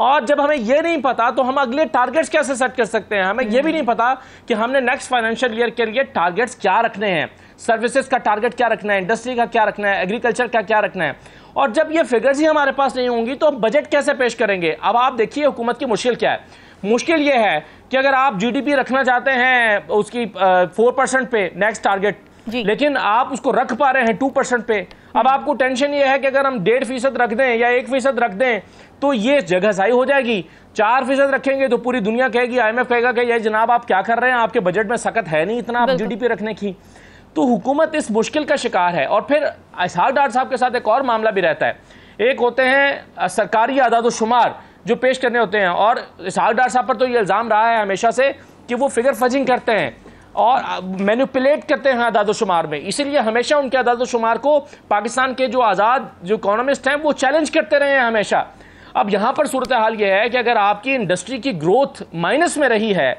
और जब हमें यह नहीं पता तो हम अगले टारगेट्स कैसे सेट कर सकते हैं हमें यह भी नहीं पता कि हमने नेक्स्ट फाइनेंशियल ईयर के लिए टारगेट्स क्या रखने हैं सर्विसेज का टारगेट क्या रखना है इंडस्ट्री का क्या रखना है एग्रीकल्चर का क्या रखना है और जब ये फिगर्स ही हमारे पास नहीं होंगी तो हम बजट कैसे पेश करेंगे अब आप देखिए हुकूमत की मुश्किल क्या है मुश्किल ये है कि अगर आप जीडीपी रखना चाहते हैं उसकी फोर परसेंट पे नेक्स्ट टारगेट लेकिन आप उसको रख पा रहे हैं टू परसेंट पे अब हम्म। आपको टेंशन ये है कि अगर हम डेढ़ फीसद रख दें या एक फीसद रख दें तो ये जगह सही हो जाएगी चार फीसद रखेंगे तो पूरी दुनिया कहेगी आईएमएफ कहेगा कि ये जनाब आप क्या कर रहे हैं आपके बजट में सख्त है नहीं इतना आप जीडीपी रखने की तो हुकूमत इस मुश्किल का शिकार है और फिर इसहाक डार साहब के साथ एक और मामला भी रहता है एक होते हैं सरकारी आदाद शुमार जो पेश करने होते हैं और इसहाक डार साहब पर तो ये इल्ज़ाम रहा है हमेशा से कि वो फिगर फजिंग करते हैं और मैनुपलेट करते हैं अदाद शुमार में इसीलिए हमेशा उनके अदाद शुमार को पाकिस्तान के जो आज़ाद जो इकोनॉमिस्ट हैं वो चैलेंज करते रहे हैं हमेशा अब यहाँ पर सूरत हाल ये है कि अगर आपकी इंडस्ट्री की ग्रोथ माइनस में रही है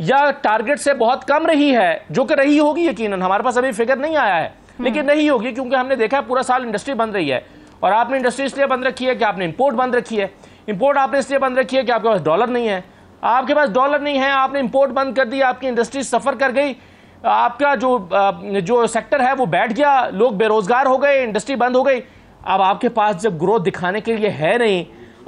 या टारगेट से बहुत कम रही है जो कि रही होगी यकीनन हमारे पास अभी फिगर नहीं आया है हम्म। लेकिन नहीं होगी क्योंकि हमने देखा है पूरा साल इंडस्ट्री बंद रही है और आपने इंडस्ट्री इसलिए बंद रखी है कि आपने इंपोर्ट बंद रखी है इंपोर्ट आपने इसलिए बंद रखी है कि आपके पास डॉलर नहीं है आपके पास डॉलर नहीं है आपने इंपोर्ट बंद कर दी आपकी इंडस्ट्री सफ़र कर गई आपका जो जो सेक्टर है वो बैठ गया लोग बेरोज़गार हो गए इंडस्ट्री बंद हो गई अब आपके पास जब ग्रोथ दिखाने के लिए है नहीं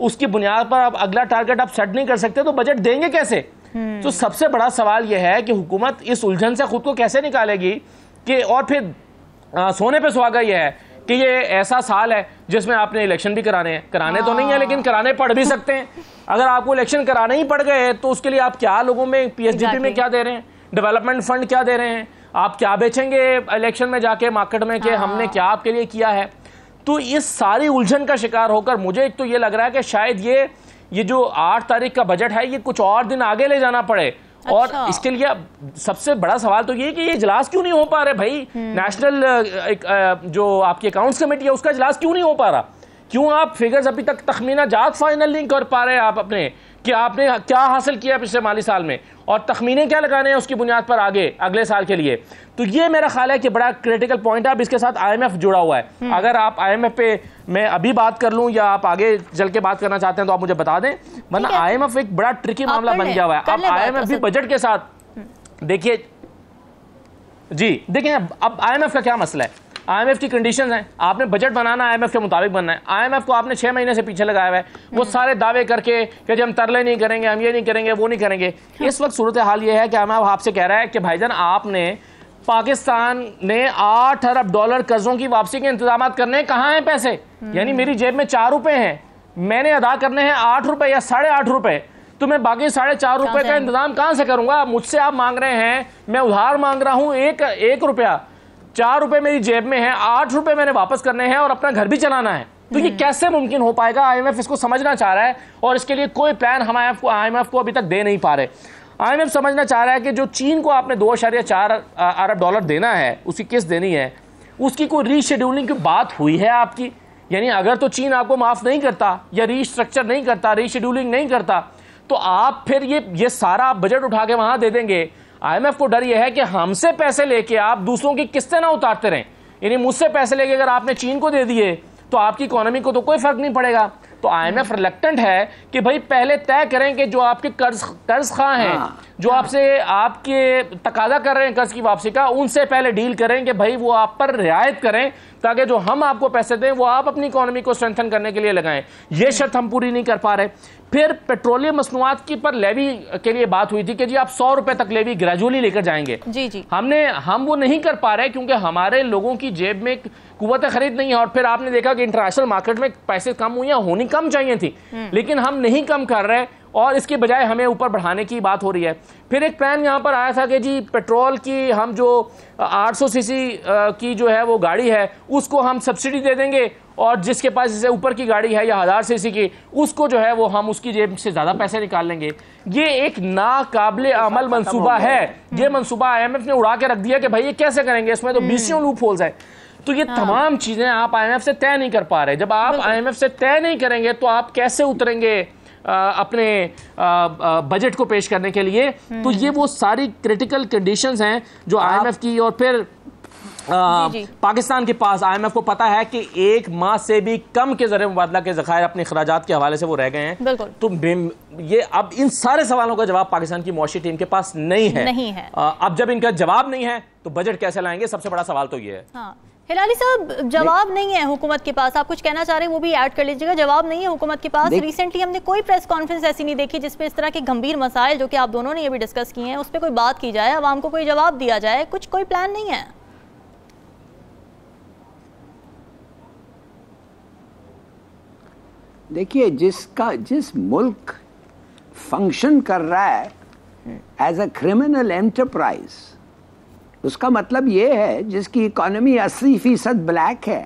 उसकी बुनियाद पर आप अगला टारगेट आप सेट नहीं कर सकते तो बजट देंगे कैसे हम्म। तो सबसे बड़ा सवाल यह है कि हुकूमत इस उलझन से खुद को कैसे निकालेगी कि और फिर आ, सोने पे सुहागा यह है कि ये ऐसा साल है जिसमें आपने इलेक्शन भी कराने हैं कराने तो नहीं है लेकिन हाँ। कराने पड़ भी सकते हैं अगर आपको इलेक्शन कराने ही पड़ गए तो उसके लिए आप क्या लोगों में पी में क्या दे रहे हैं डेवलपमेंट फंड क्या दे रहे हैं आप क्या बेचेंगे इलेक्शन में जाके मार्केट में कि हमने हाँ। क्या आपके लिए किया है तो इस सारी उलझन का शिकार होकर मुझे एक तो ये लग रहा है कि शायद ये ये जो आठ तारीख का बजट है ये कुछ और दिन आगे ले जाना पड़े और अच्छा। इसके लिए सबसे बड़ा सवाल तो ये कि ये इजलास क्यों नहीं हो पा रहे भाई नेशनल एक, जो आपकी अकाउंट्स कमेटी है उसका इजलास क्यों नहीं हो पा रहा क्यों आप फिगर्स अभी तक तखमीना जात फाइनल नहीं कर पा रहे आप अपने कि आपने क्या हासिल किया पिछले माली साल में और तखमीने क्या लगाने हैं उसकी बुनियाद पर आगे अगले साल के लिए तो ये मेरा ख्याल है कि बड़ा क्रिटिकल पॉइंट है अब इसके साथ आईएमएफ जुड़ा हुआ है हम्म। अगर आप आईएमएफ पे मैं अभी बात कर लूं या आप आगे चल के बात करना चाहते हैं तो आप मुझे बता दें वरना आई एक बड़ा ट्रिकी मामला बन गया हुआ है अब आई भी बजट के साथ हम्म। देखिए जी देखिए अब आई का क्या मसला है आई की कंडीशन है आपने बजट बनाना आई के मुताबिक बनना है आई को आपने छः महीने से पीछे लगाया हुआ है वो हम्म। सारे दावे करके कि हम तरले नहीं करेंगे हम ये नहीं करेंगे वो नहीं करेंगे हाँ। इस वक्त सूरत हाल ये है कि आई आपसे कह रहा है कि भाईजान आपने पाकिस्तान ने आठ अरब डॉलर कर्जों की वापसी के इंतजाम करने हैं कहाँ हैं पैसे हम्म। यानी मेरी जेब में चार रुपए हैं मैंने अदा करने हैं आठ रुपए या साढ़े आठ रुपए तो मैं बाकी साढ़े चार रुपए का इंतजाम कहाँ से करूंगा मुझसे आप मांग रहे हैं मैं उधार मांग रहा हूँ एक एक रुपया चार रुपए मेरी जेब में है आठ रुपए मैंने वापस करने हैं और अपना घर भी चलाना है तो ये हम्म। कैसे मुमकिन हो पाएगा आईएमएफ इसको समझना चाह रहा है और इसके लिए कोई प्लान हम आई को आईएमएफ को अभी तक दे नहीं पा रहे आईएमएफ समझना चाह रहा है कि जो चीन को आपने दो अशारिया चार अरब डॉलर देना है उसकी किस देनी है उसकी कोई रीशेड्यूलिंग की बात हुई है आपकी यानी अगर तो चीन आपको माफ़ नहीं करता या रीस्ट्रक्चर नहीं करता रीशेड्यूलिंग नहीं करता तो आप फिर ये ये सारा बजट उठा के वहाँ दे देंगे आईएमएफ को डर यह है कि हमसे पैसे लेके आप दूसरों की किस्तें ना उतारते रहें यानी मुझसे पैसे लेके अगर आपने चीन को दे दिए तो आपकी इकोनॉमी को तो कोई फर्क नहीं पड़ेगा तो आईएमएफ रिलेक्टेंट है कि भाई पहले तय करें कि जो आपके कर्ज कर्ज खां हैं हाँ, जो हाँ। आपसे आपके तकादा कर रहे हैं कर्ज की वापसी का उनसे पहले डील करें कि भाई वो आप पर रियायत करें ताकि जो हम आपको पैसे दें वो आप अपनी इकोनॉमी को स्ट्रेंथन करने के लिए लगाएं ये शर्त हम पूरी नहीं कर पा रहे फिर पेट्रोलियम मसनूआत की पर लेवी के लिए बात हुई थी कि जी आप सौ रुपए तक लेवी ग्रेजुअली लेकर जाएंगे जी जी हमने हम वो नहीं कर पा रहे क्योंकि हमारे लोगों की जेब में कुत खरीद नहीं है और फिर आपने देखा कि इंटरनेशनल मार्केट में पैसे कम हुई हैं होनी कम चाहिए थी हम्म। लेकिन हम नहीं कम कर रहे और इसके बजाय हमें ऊपर बढ़ाने की बात हो रही है फिर एक प्लान यहाँ पर आया था कि जी पेट्रोल की हम जो 800 सीसी की जो है वो गाड़ी है उसको हम सब्सिडी दे देंगे और जिसके पास जैसे ऊपर की गाड़ी है या हज़ार सीसी की उसको जो है वो हम उसकी जेब से ज़्यादा पैसे निकाल लेंगे ये एक नाकबले अमल मनसूबा है हम्म। ये मनसूबा आई ने उड़ा के रख दिया कि भाई ये कैसे करेंगे इसमें तो बीसियों लूप होल्स हैं तो ये हाँ। तमाम चीज़ें आप आईएमएफ से तय नहीं कर पा रहे जब आप आईएमएफ से तय नहीं करेंगे तो आप कैसे उतरेंगे अपने बजट को पेश करने के लिए तो ये वो सारी क्रिटिकल कंडीशंस हैं जो आईएमएफ की और फिर आ, जी जी। पाकिस्तान के पास आईएमएफ को पता है कि एक माह से भी कम के जरिए मुबादला के जखायर अपने अखराज के हवाले से वो रह गए हैं तो ये अब इन सारे सवालों का जवाब पाकिस्तान की मौसी टीम के पास नहीं है, नहीं है। आ, अब जब इनका जवाब नहीं है तो बजट कैसे लाएंगे सबसे बड़ा सवाल तो ये है हाँ। हिलाली साहब जवाब नहीं है हुकूमत के पास आप कुछ कहना चाह रहे हैं वो भी ऐड कर लीजिएगा जवाब नहीं है हुकूमत के पास रिसेंटली हमने कोई प्रेस कॉन्फ्रेंस ऐसी नहीं देखी जिसपे इस तरह के गंभीर मसाइल जो कि आप दोनों ने अभी डिस्कस किए हैं उस पर कोई बात की जाए आवाम को कोई जवाब दिया जाए कुछ कोई प्लान नहीं है देखिए जिसका जिस मुल्क फंक्शन कर रहा है एज अ क्रिमिनल एंटरप्राइज़ उसका मतलब ये है जिसकी इकोनॉमी अस्सी फीसद ब्लैक है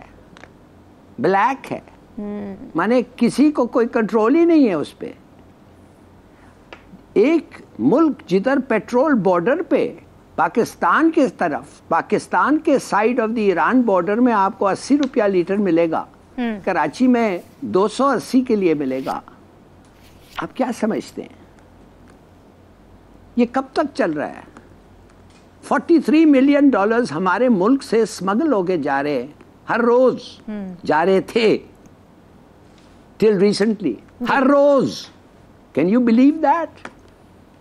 ब्लैक है hmm. माने किसी को कोई कंट्रोल ही नहीं है उस पर एक मुल्क जिधर पेट्रोल बॉर्डर पे पाकिस्तान के तरफ पाकिस्तान के side of the Iran border में आपको अस्सी रुपया लीटर मिलेगा hmm. कराची में अस्सी के लिए मिलेगा आप क्या समझते हैं ये कब तक चल रहा है 43 मिलियन डॉलर्स हमारे मुल्क से स्मगल होके जा रहे हैं हर रोज हम्म। जा रहे थे टिल रिसेंटली हर रोज कैन यू बिलीव दैट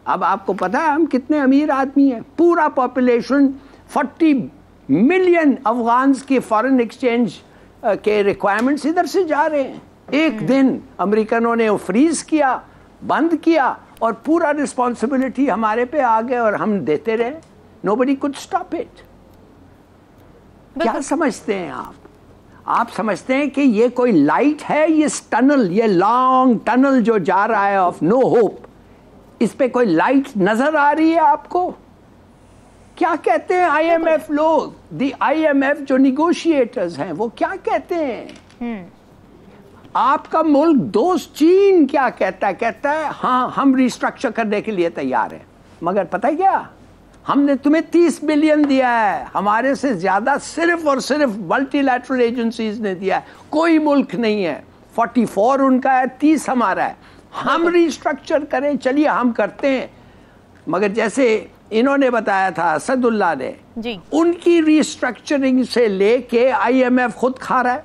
अब आपको पता है हम कितने अमीर आदमी हैं पूरा पॉपुलेशन 40 मिलियन अफगान के फॉरेन एक्सचेंज के रिक्वायरमेंट्स इधर से जा रहे हैं एक हम्म। दिन अमेरिकनों ने फ्रीज किया बंद किया और पूरा रिस्पॉन्सिबिलिटी हमारे पे आ गए और हम देते रहे नोबडी कुड स्टॉप इट क्या समझते हैं आप आप समझते हैं कि ये कोई लाइट है ये टनल ये लॉन्ग टनल जो जा रहा है ऑफ नो होप इस पे कोई लाइट नजर आ रही है आपको क्या कहते हैं आईएमएफ लोग दी आईएमएफ जो निगोशिएटर्स हैं वो क्या कहते हैं हम्म। आपका मुल्क दोस्त चीन क्या कहता है कहता है हाँ हम रिस्ट्रक्चर करने के लिए तैयार है मगर पता है क्या हमने तुम्हें 30 बिलियन दिया है हमारे से ज़्यादा सिर्फ और सिर्फ मल्टीलैटरल एजेंसीज ने दिया है कोई मुल्क नहीं है 44 उनका है 30 हमारा है हम रिस्ट्रक्चर हाँ। करें चलिए हम करते हैं मगर जैसे इन्होंने बताया था असदुल्ला ने जी। उनकी रिस्ट्रक्चरिंग से लेके आईएमएफ खुद खा रहा है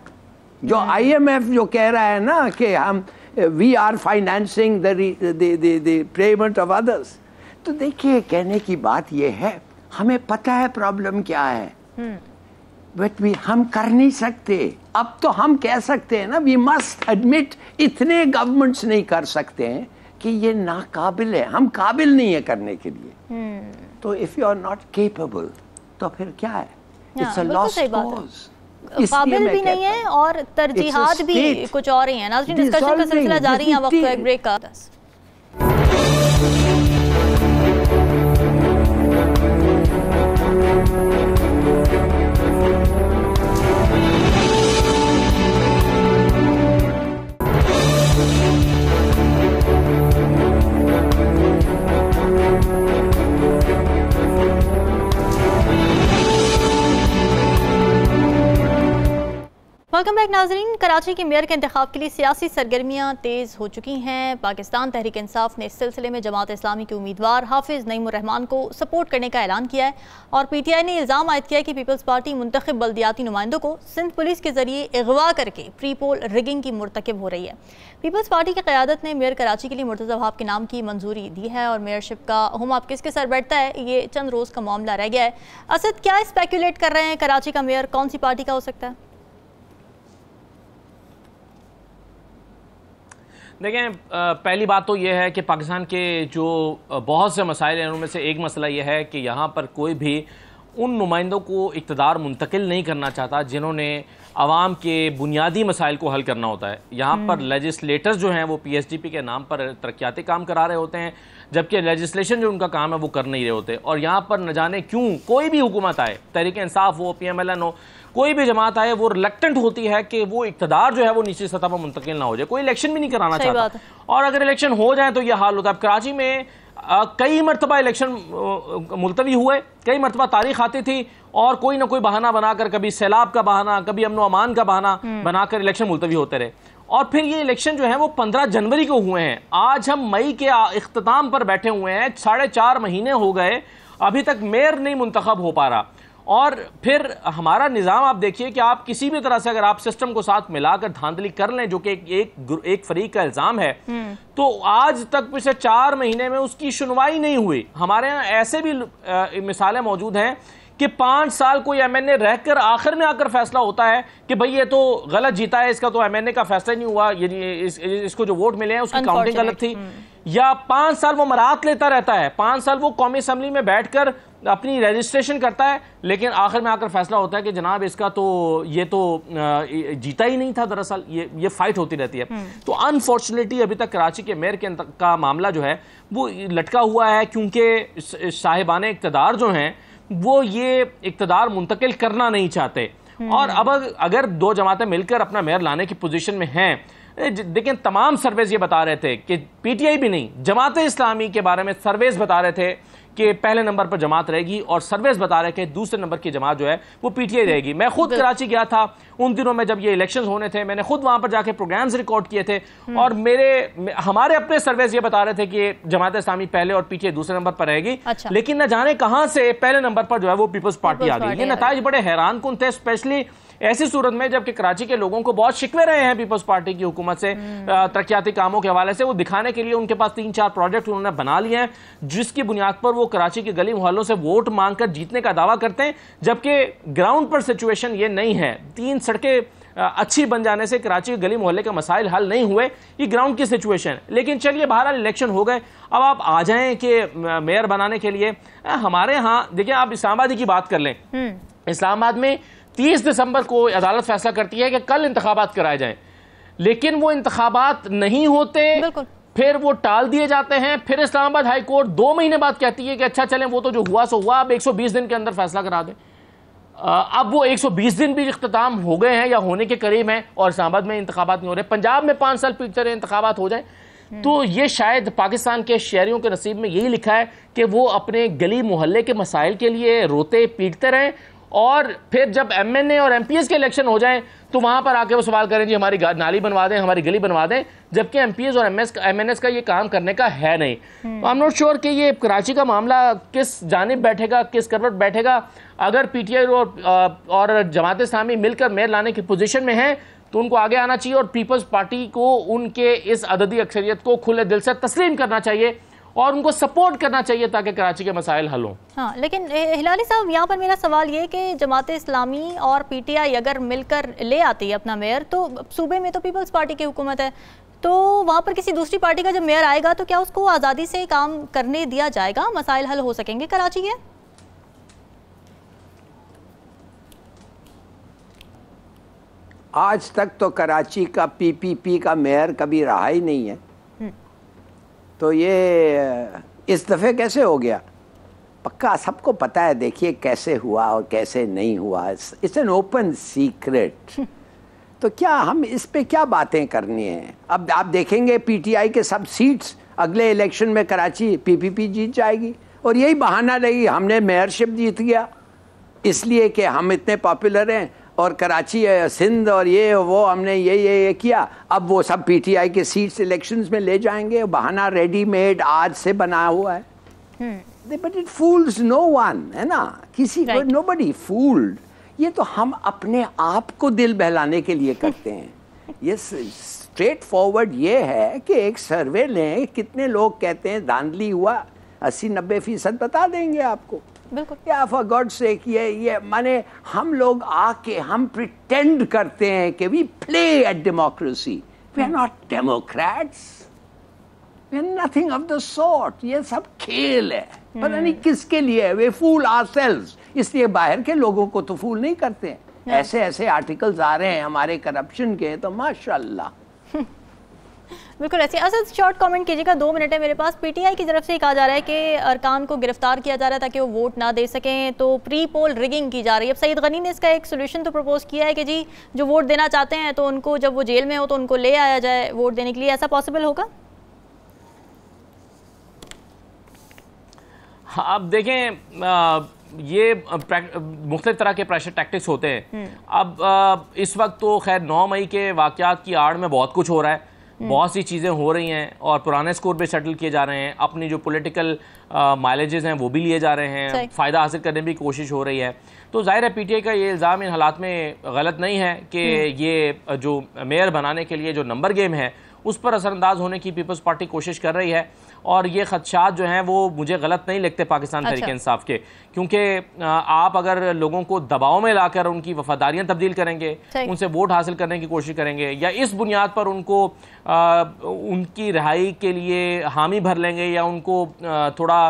जो आईएमएफ हम्म। जो कह रहा है ना कि हम we are financing the payment of others तो देखिए कहने की बात यह है हमें पता है प्रॉब्लम क्या है बट हम्म। भी हम कर नहीं सकते अब तो हम कह सकते हैं ना वी मस्ट एडमिट इतने गवर्नमेंट्स नहीं कर सकते हैं कि ये नाकाबिल है हम काबिल नहीं है करने के लिए हम्म। तो if you are not capable तो फिर क्या है इट्स अ लॉस कॉज काबिल भी नहीं है और तरजीहात भी कुछ और ही है नाजरीन डिस्कशन का सिलसिला जारी है वक्त एक ब्रेक का वेलकम बैक नाजरीन कराची के मेयर के इंतब के लिए सियासी सरगर्मियाँ तेज़ हो चुकी हैं पाकिस्तान तहरीक इंसाफ ने इस सिलसिले में जमात इस्लामी के उम्मीदवार हाफिज़ नईमरहमान को सपोर्ट करने का ऐलान किया है और पी टी आई ने इल्ज़ाम आयद किया है कि पीपल्स पार्टी मुंतब बल्दियाती नुमाइंदों को सिंध पुलिस के जरिए अगवा करके प्री पोल रिगिंग की मरतकब हो रही है पीपल्स पार्टी की क्यादत ने मेयर कराची के लिए मुर्तजा वहाब के नाम की मंजूरी दी है और मेयरशिप का हम आप किसके सर बैठता है ये चंद रोज़ का मामला रह गया है असद क्या स्पेकुलेट कर रहे हैं कराची का मेयर कौन सी पार्टी का हो सकता है देखें पहली बात तो ये है कि पाकिस्तान के जो बहुत से मसाइल हैं उनमें से एक मसला ये है कि यहाँ पर कोई भी उन नुमाइंदों को इकतदार मुंतकिल नहीं करना चाहता जिन्होंने आवाम के बुनियादी मसाइल को हल करना होता है यहाँ पर लेजिस्लेटर्स हम्म। जो हैं वो पीएसडीपी के नाम पर तरक्याती काम करा रहे होते हैं जबकि लेजिस्लेशन जो उनका काम है वो कर नहीं रहे होते और यहाँ पर न जाने क्यों कोई भी हुकूमत आए तहरीक इंसाफ हो पी एम एल एन हो कोई भी जमात आए वो रिलेक्टेंट होती है कि वो इकतदार जो है वो निचली सतह पर मुंतकिल ना हो जाए कोई इलेक्शन भी नहीं कराना चाहता और अगर इलेक्शन हो जाए तो यह हाल होता है अब कराची में आ, कई मरतबा इलेक्शन मुलतवी हुए कई मरतबा तारीख आती थी और कोई ना कोई बहाना बनाकर कभी सैलाब का बहाना कभी अमन अमान का बहाना हम्म। बनाकर इलेक्शन मुलतवी होते रहे और फिर ये इलेक्शन जो है वो पंद्रह जनवरी को हुए हैं आज हम मई के अख्ताम पर बैठे हुए हैं साढ़े चार महीने हो गए अभी तक मेयर नहीं मुंतखब हो पा रहा और फिर हमारा निज़ाम आप देखिए कि आप किसी भी तरह से अगर आप सिस्टम को साथ मिलाकर धांधली कर लें जो कि एक एक, एक फरीक का इल्ज़ाम है हम्म। तो आज तक पिछले चार महीने में उसकी सुनवाई नहीं हुई हमारे यहाँ ऐसे भी मिसालें मौजूद हैं कि पाँच साल कोई एम एन ए रहकर आखिर में आकर फैसला होता है कि भाई ये तो गलत जीता है इसका तो एम एन ए का फैसला नहीं हुआ यानी इस, इसको जो वोट मिले हैं उसकी काउंटिंग गलत थी हम्म। या पाँच साल वो मरात लेता रहता है पाँच साल वो कौमी असम्बली में बैठ कर अपनी रजिस्ट्रेशन करता है लेकिन आखिर में आकर फैसला होता है कि जनाब इसका तो ये तो जीता ही नहीं था दरअसल ये ये फाइट होती रहती है हम्म। तो अनफॉर्चुनेटली अभी तक कराची के मेयर के का मामला जो है वो लटका हुआ है क्योंकि साहिबान इकतदार जो हैं वो ये इकतदार मुंतकिल करना नहीं चाहते हम्म। और अब अगर दो जमातें मिलकर अपना मेयर लाने की पोजीशन में हैं देखिए तमाम सर्वेज ये बता रहे थे कि पीटीआई भी नहीं जमात इस्लामी के बारे में सर्वेज बता रहे थे के पहले नंबर पर जमात रहेगी और सर्वेस बता रहे कि दूसरे नंबर की जमात जो है वो पीटीआई रहेगी मैं खुद कराची गया था उन दिनों में जब ये इलेक्शन होने थे मैंने खुद वहाँ पर जाके प्रोग्राम्स रिकॉर्ड किए थे हम्म। और मेरे हमारे अपने सर्वेस ये बता रहे थे कि जमात इस्लामी पहले और पीटीआई दूसरे नंबर पर रहेगी अच्छा। लेकिन न जाने कहाँ से पहले नंबर पर जो है वो पीपल्स पार्टी आ गई ये नतज बड़े हैरान कन थे स्पेशली ऐसी सूरत में जबकि कराची के लोगों को बहुत शिकवे रहे हैं पीपल्स पार्टी की हुकूमत से हम्म। तरक्याती कामों के हवाले से वो दिखाने के लिए उनके पास तीन चार प्रोजेक्ट उन्होंने बना लिए हैं जिसकी बुनियाद पर वो कराची के गली मोहल्लों से वोट मांगकर जीतने का दावा करते हैं जबकि ग्राउंड पर सिचुएशन ये नहीं है तीन सड़कें अच्छी बन जाने से कराची के गली मोहल्ले के मसाइल हल नहीं हुए ये ग्राउंड की सिचुएशन लेकिन चलिए बहरहाल इलेक्शन हो गए अब आप आ जाएं कि मेयर बनाने के लिए हमारे यहाँ देखिए आप इस्लामाबादी की बात कर लें हम्म। इस्लामाबाद में 30 दिसंबर को अदालत फैसला करती है कि कल इंतबात कराए जाएं लेकिन वो इंतबात नहीं होते फिर वो टाल दिए जाते हैं फिर इस्लामाबाद हाई कोर्ट दो महीने बाद कहती है कि अच्छा चलें वो तो जो हुआ सो हुआ अब 120 दिन के अंदर फैसला करा दें अब वो 120 दिन भी अख्ताम हो गए हैं या होने के करीब हैं और इस्लामाबाद में इंतबात नहीं हो रहे पंजाब में पाँच साल पीछे इंतबात हो जाए हम्म। तो ये शायद पाकिस्तान के शहरीों के नसीब में यही लिखा है कि वो अपने गली मोहल्ले के मसाइल के लिए रोते पीटते रहें और फिर जब एम और एम के इलेक्शन हो जाएं तो वहाँ पर आके वो सवाल करें जी हमारी नाली बनवा दें हमारी गली बनवा दें जबकि एस और एमएस एस का ये काम करने का है नहीं आई एम नॉट श्योर कि ये कराची का मामला किस जानब बैठेगा किस करवट बैठेगा अगर पी टी और, और जमात इस्लामी मिलकर मेयर लाने की पोजिशन में है तो उनको आगे आना चाहिए और पीपल्स पार्टी को उनके इस अददी अक्सरियत को खुले दिल से तस्लीम करना चाहिए और उनको सपोर्ट करना चाहिए ताकि कराची के मसाइल हल हों हाँ लेकिन हिलाली साहब यहाँ पर मेरा सवाल ये कि जमात इस्लामी और पीटीआई अगर मिलकर ले आती है अपना मेयर तो सूबे में तो पीपल्स पार्टी की हुकूमत है तो वहाँ पर किसी दूसरी पार्टी का जब मेयर आएगा तो क्या उसको आज़ादी से काम करने दिया जाएगा मसाइल हल हो सकेंगे कराची के आज तक तो कराची का पीपीपी का मेयर कभी रहा ही नहीं है तो ये इस दफ़े कैसे हो गया पक्का सबको पता है देखिए कैसे हुआ और कैसे नहीं हुआ इट्स एन ओपन सीक्रेट तो क्या हम इस पे क्या बातें करनी है अब आप देखेंगे पीटीआई के सब सीट्स अगले इलेक्शन में कराची पीपीपी जीत जाएगी और यही बहाना रही हमने मेयरशिप जीत गया इसलिए कि हम इतने पॉपुलर हैं और कराची सिंध और ये वो हमने ये ये ये किया अब वो सब पीटीआई के सीट्स इलेक्शंस में ले जाएंगे बहाना रेडीमेड आज से बना हुआ है but it fools no one है ना किसी right. नो बडी फूल्ड ये तो हम अपने आप को दिल बहलाने के लिए करते हैं (laughs) ये स्ट्रेट फॉरवर्ड ये है कि एक सर्वे लें कितने लोग कहते हैं धांधली हुआ अस्सी नब्बे फीसद बता देंगे आपको बिल्कुल ये ये माने हम लोग आके हम प्रिटेंड करते हैं कि we play at democracy we are not democrats we are nothing of the sort ये सब खेल है hmm. पता नहीं किसके लिए वे फूल आर सेल्स इसलिए बाहर के लोगों को तो फूल नहीं करते हैं ऐसे ऐसे आर्टिकल्स आ रहे हैं हमारे करप्शन के तो माशाल्लाह (laughs) बिल्कुल ऐसे असल शॉर्ट कमेंट कीजिएगा दो मिनट है मेरे पास पीटीआई की तरफ से कहा जा रहा है कि अरकान को गिरफ्तार किया जा रहा है ताकि वो वोट ना दे सकें तो प्री पोल रिगिंग की जा रही है अब सईद गनी ने इसका एक सोल्यूशन तो प्रपोज किया है कि जी जो वोट देना चाहते हैं तो उनको जब वो जेल में हो तो उनको ले आया जाए वोट देने के लिए ऐसा पॉसिबल होगा आप हाँ, देखें आ, ये मुख्त तरह के प्रेशर टैक्टिक्स होते हैं हम्म। अब आ, इस वक्त तो खैर नौ मई के वाक़ात की आड़ में बहुत कुछ हो रहा है हम्म। बहुत सी चीज़ें हो रही हैं और पुराने स्कोर पे सेटल किए जा रहे हैं अपनी जो पॉलिटिकल माइलेजेस हैं वो भी लिए जा रहे हैं फ़ायदा हासिल करने की कोशिश हो रही है तो ज़ाहिर है पीटीए का ये इल्ज़ाम इन हालात में गलत नहीं है कि हम्म। ये जो मेयर बनाने के लिए जो नंबर गेम है उस पर असरअंदाज होने की पीपल्स पार्टी कोशिश कर रही है और ये खदशात जो हैं वो मुझे गलत नहीं लगते पाकिस्तान अच्छा। तरीके इंसाफ के क्योंकि आप अगर लोगों को दबाव में लाकर उनकी वफादारियाँ तब्दील करेंगे उनसे वोट हासिल करने की कोशिश करेंगे या इस बुनियाद पर उनको आ, उनकी रिहाई के लिए हामी भर लेंगे या उनको थोड़ा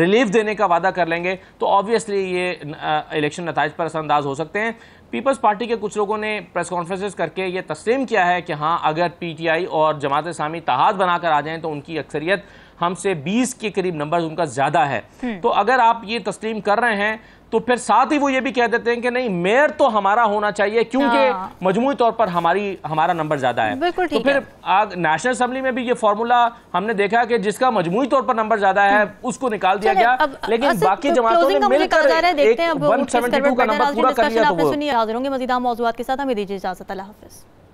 रिलीफ देने का वादा कर लेंगे तो ऑब्वियसली ये इलेक्शन नतज पर असरअंदाज हो सकते हैं पीपल्स पार्टी के कुछ लोगों ने प्रेस कॉन्फ्रेंसेस करके ये तस्लीम किया है कि हाँ अगर पीटीआई और जमात इस्लामी तहाद बनाकर आ जाएं तो उनकी अक्सरियत हमसे 20 के करीब नंबर उनका ज़्यादा है हम्म। तो अगर आप ये तस्लीम कर रहे हैं तो फिर साथ ही वो ये भी कह देते हैं कि नहीं मेयर तो हमारा होना चाहिए क्योंकि हाँ। मजमू तौर पर हमारी हमारा नंबर ज़्यादा है तो फिर आग नेशनल असेंबली में भी ये फॉर्मूला हमने देखा कि जिसका मजमू तौर पर नंबर ज़्यादा है हम्म। उसको निकाल दिया गया लेकिन बाकी तो जमातों ने मिलकर का नंबर पूरा कर तो मजीदा मौजूद के साथ हमें दीजिए इजाजत अल्लाह हाफिज़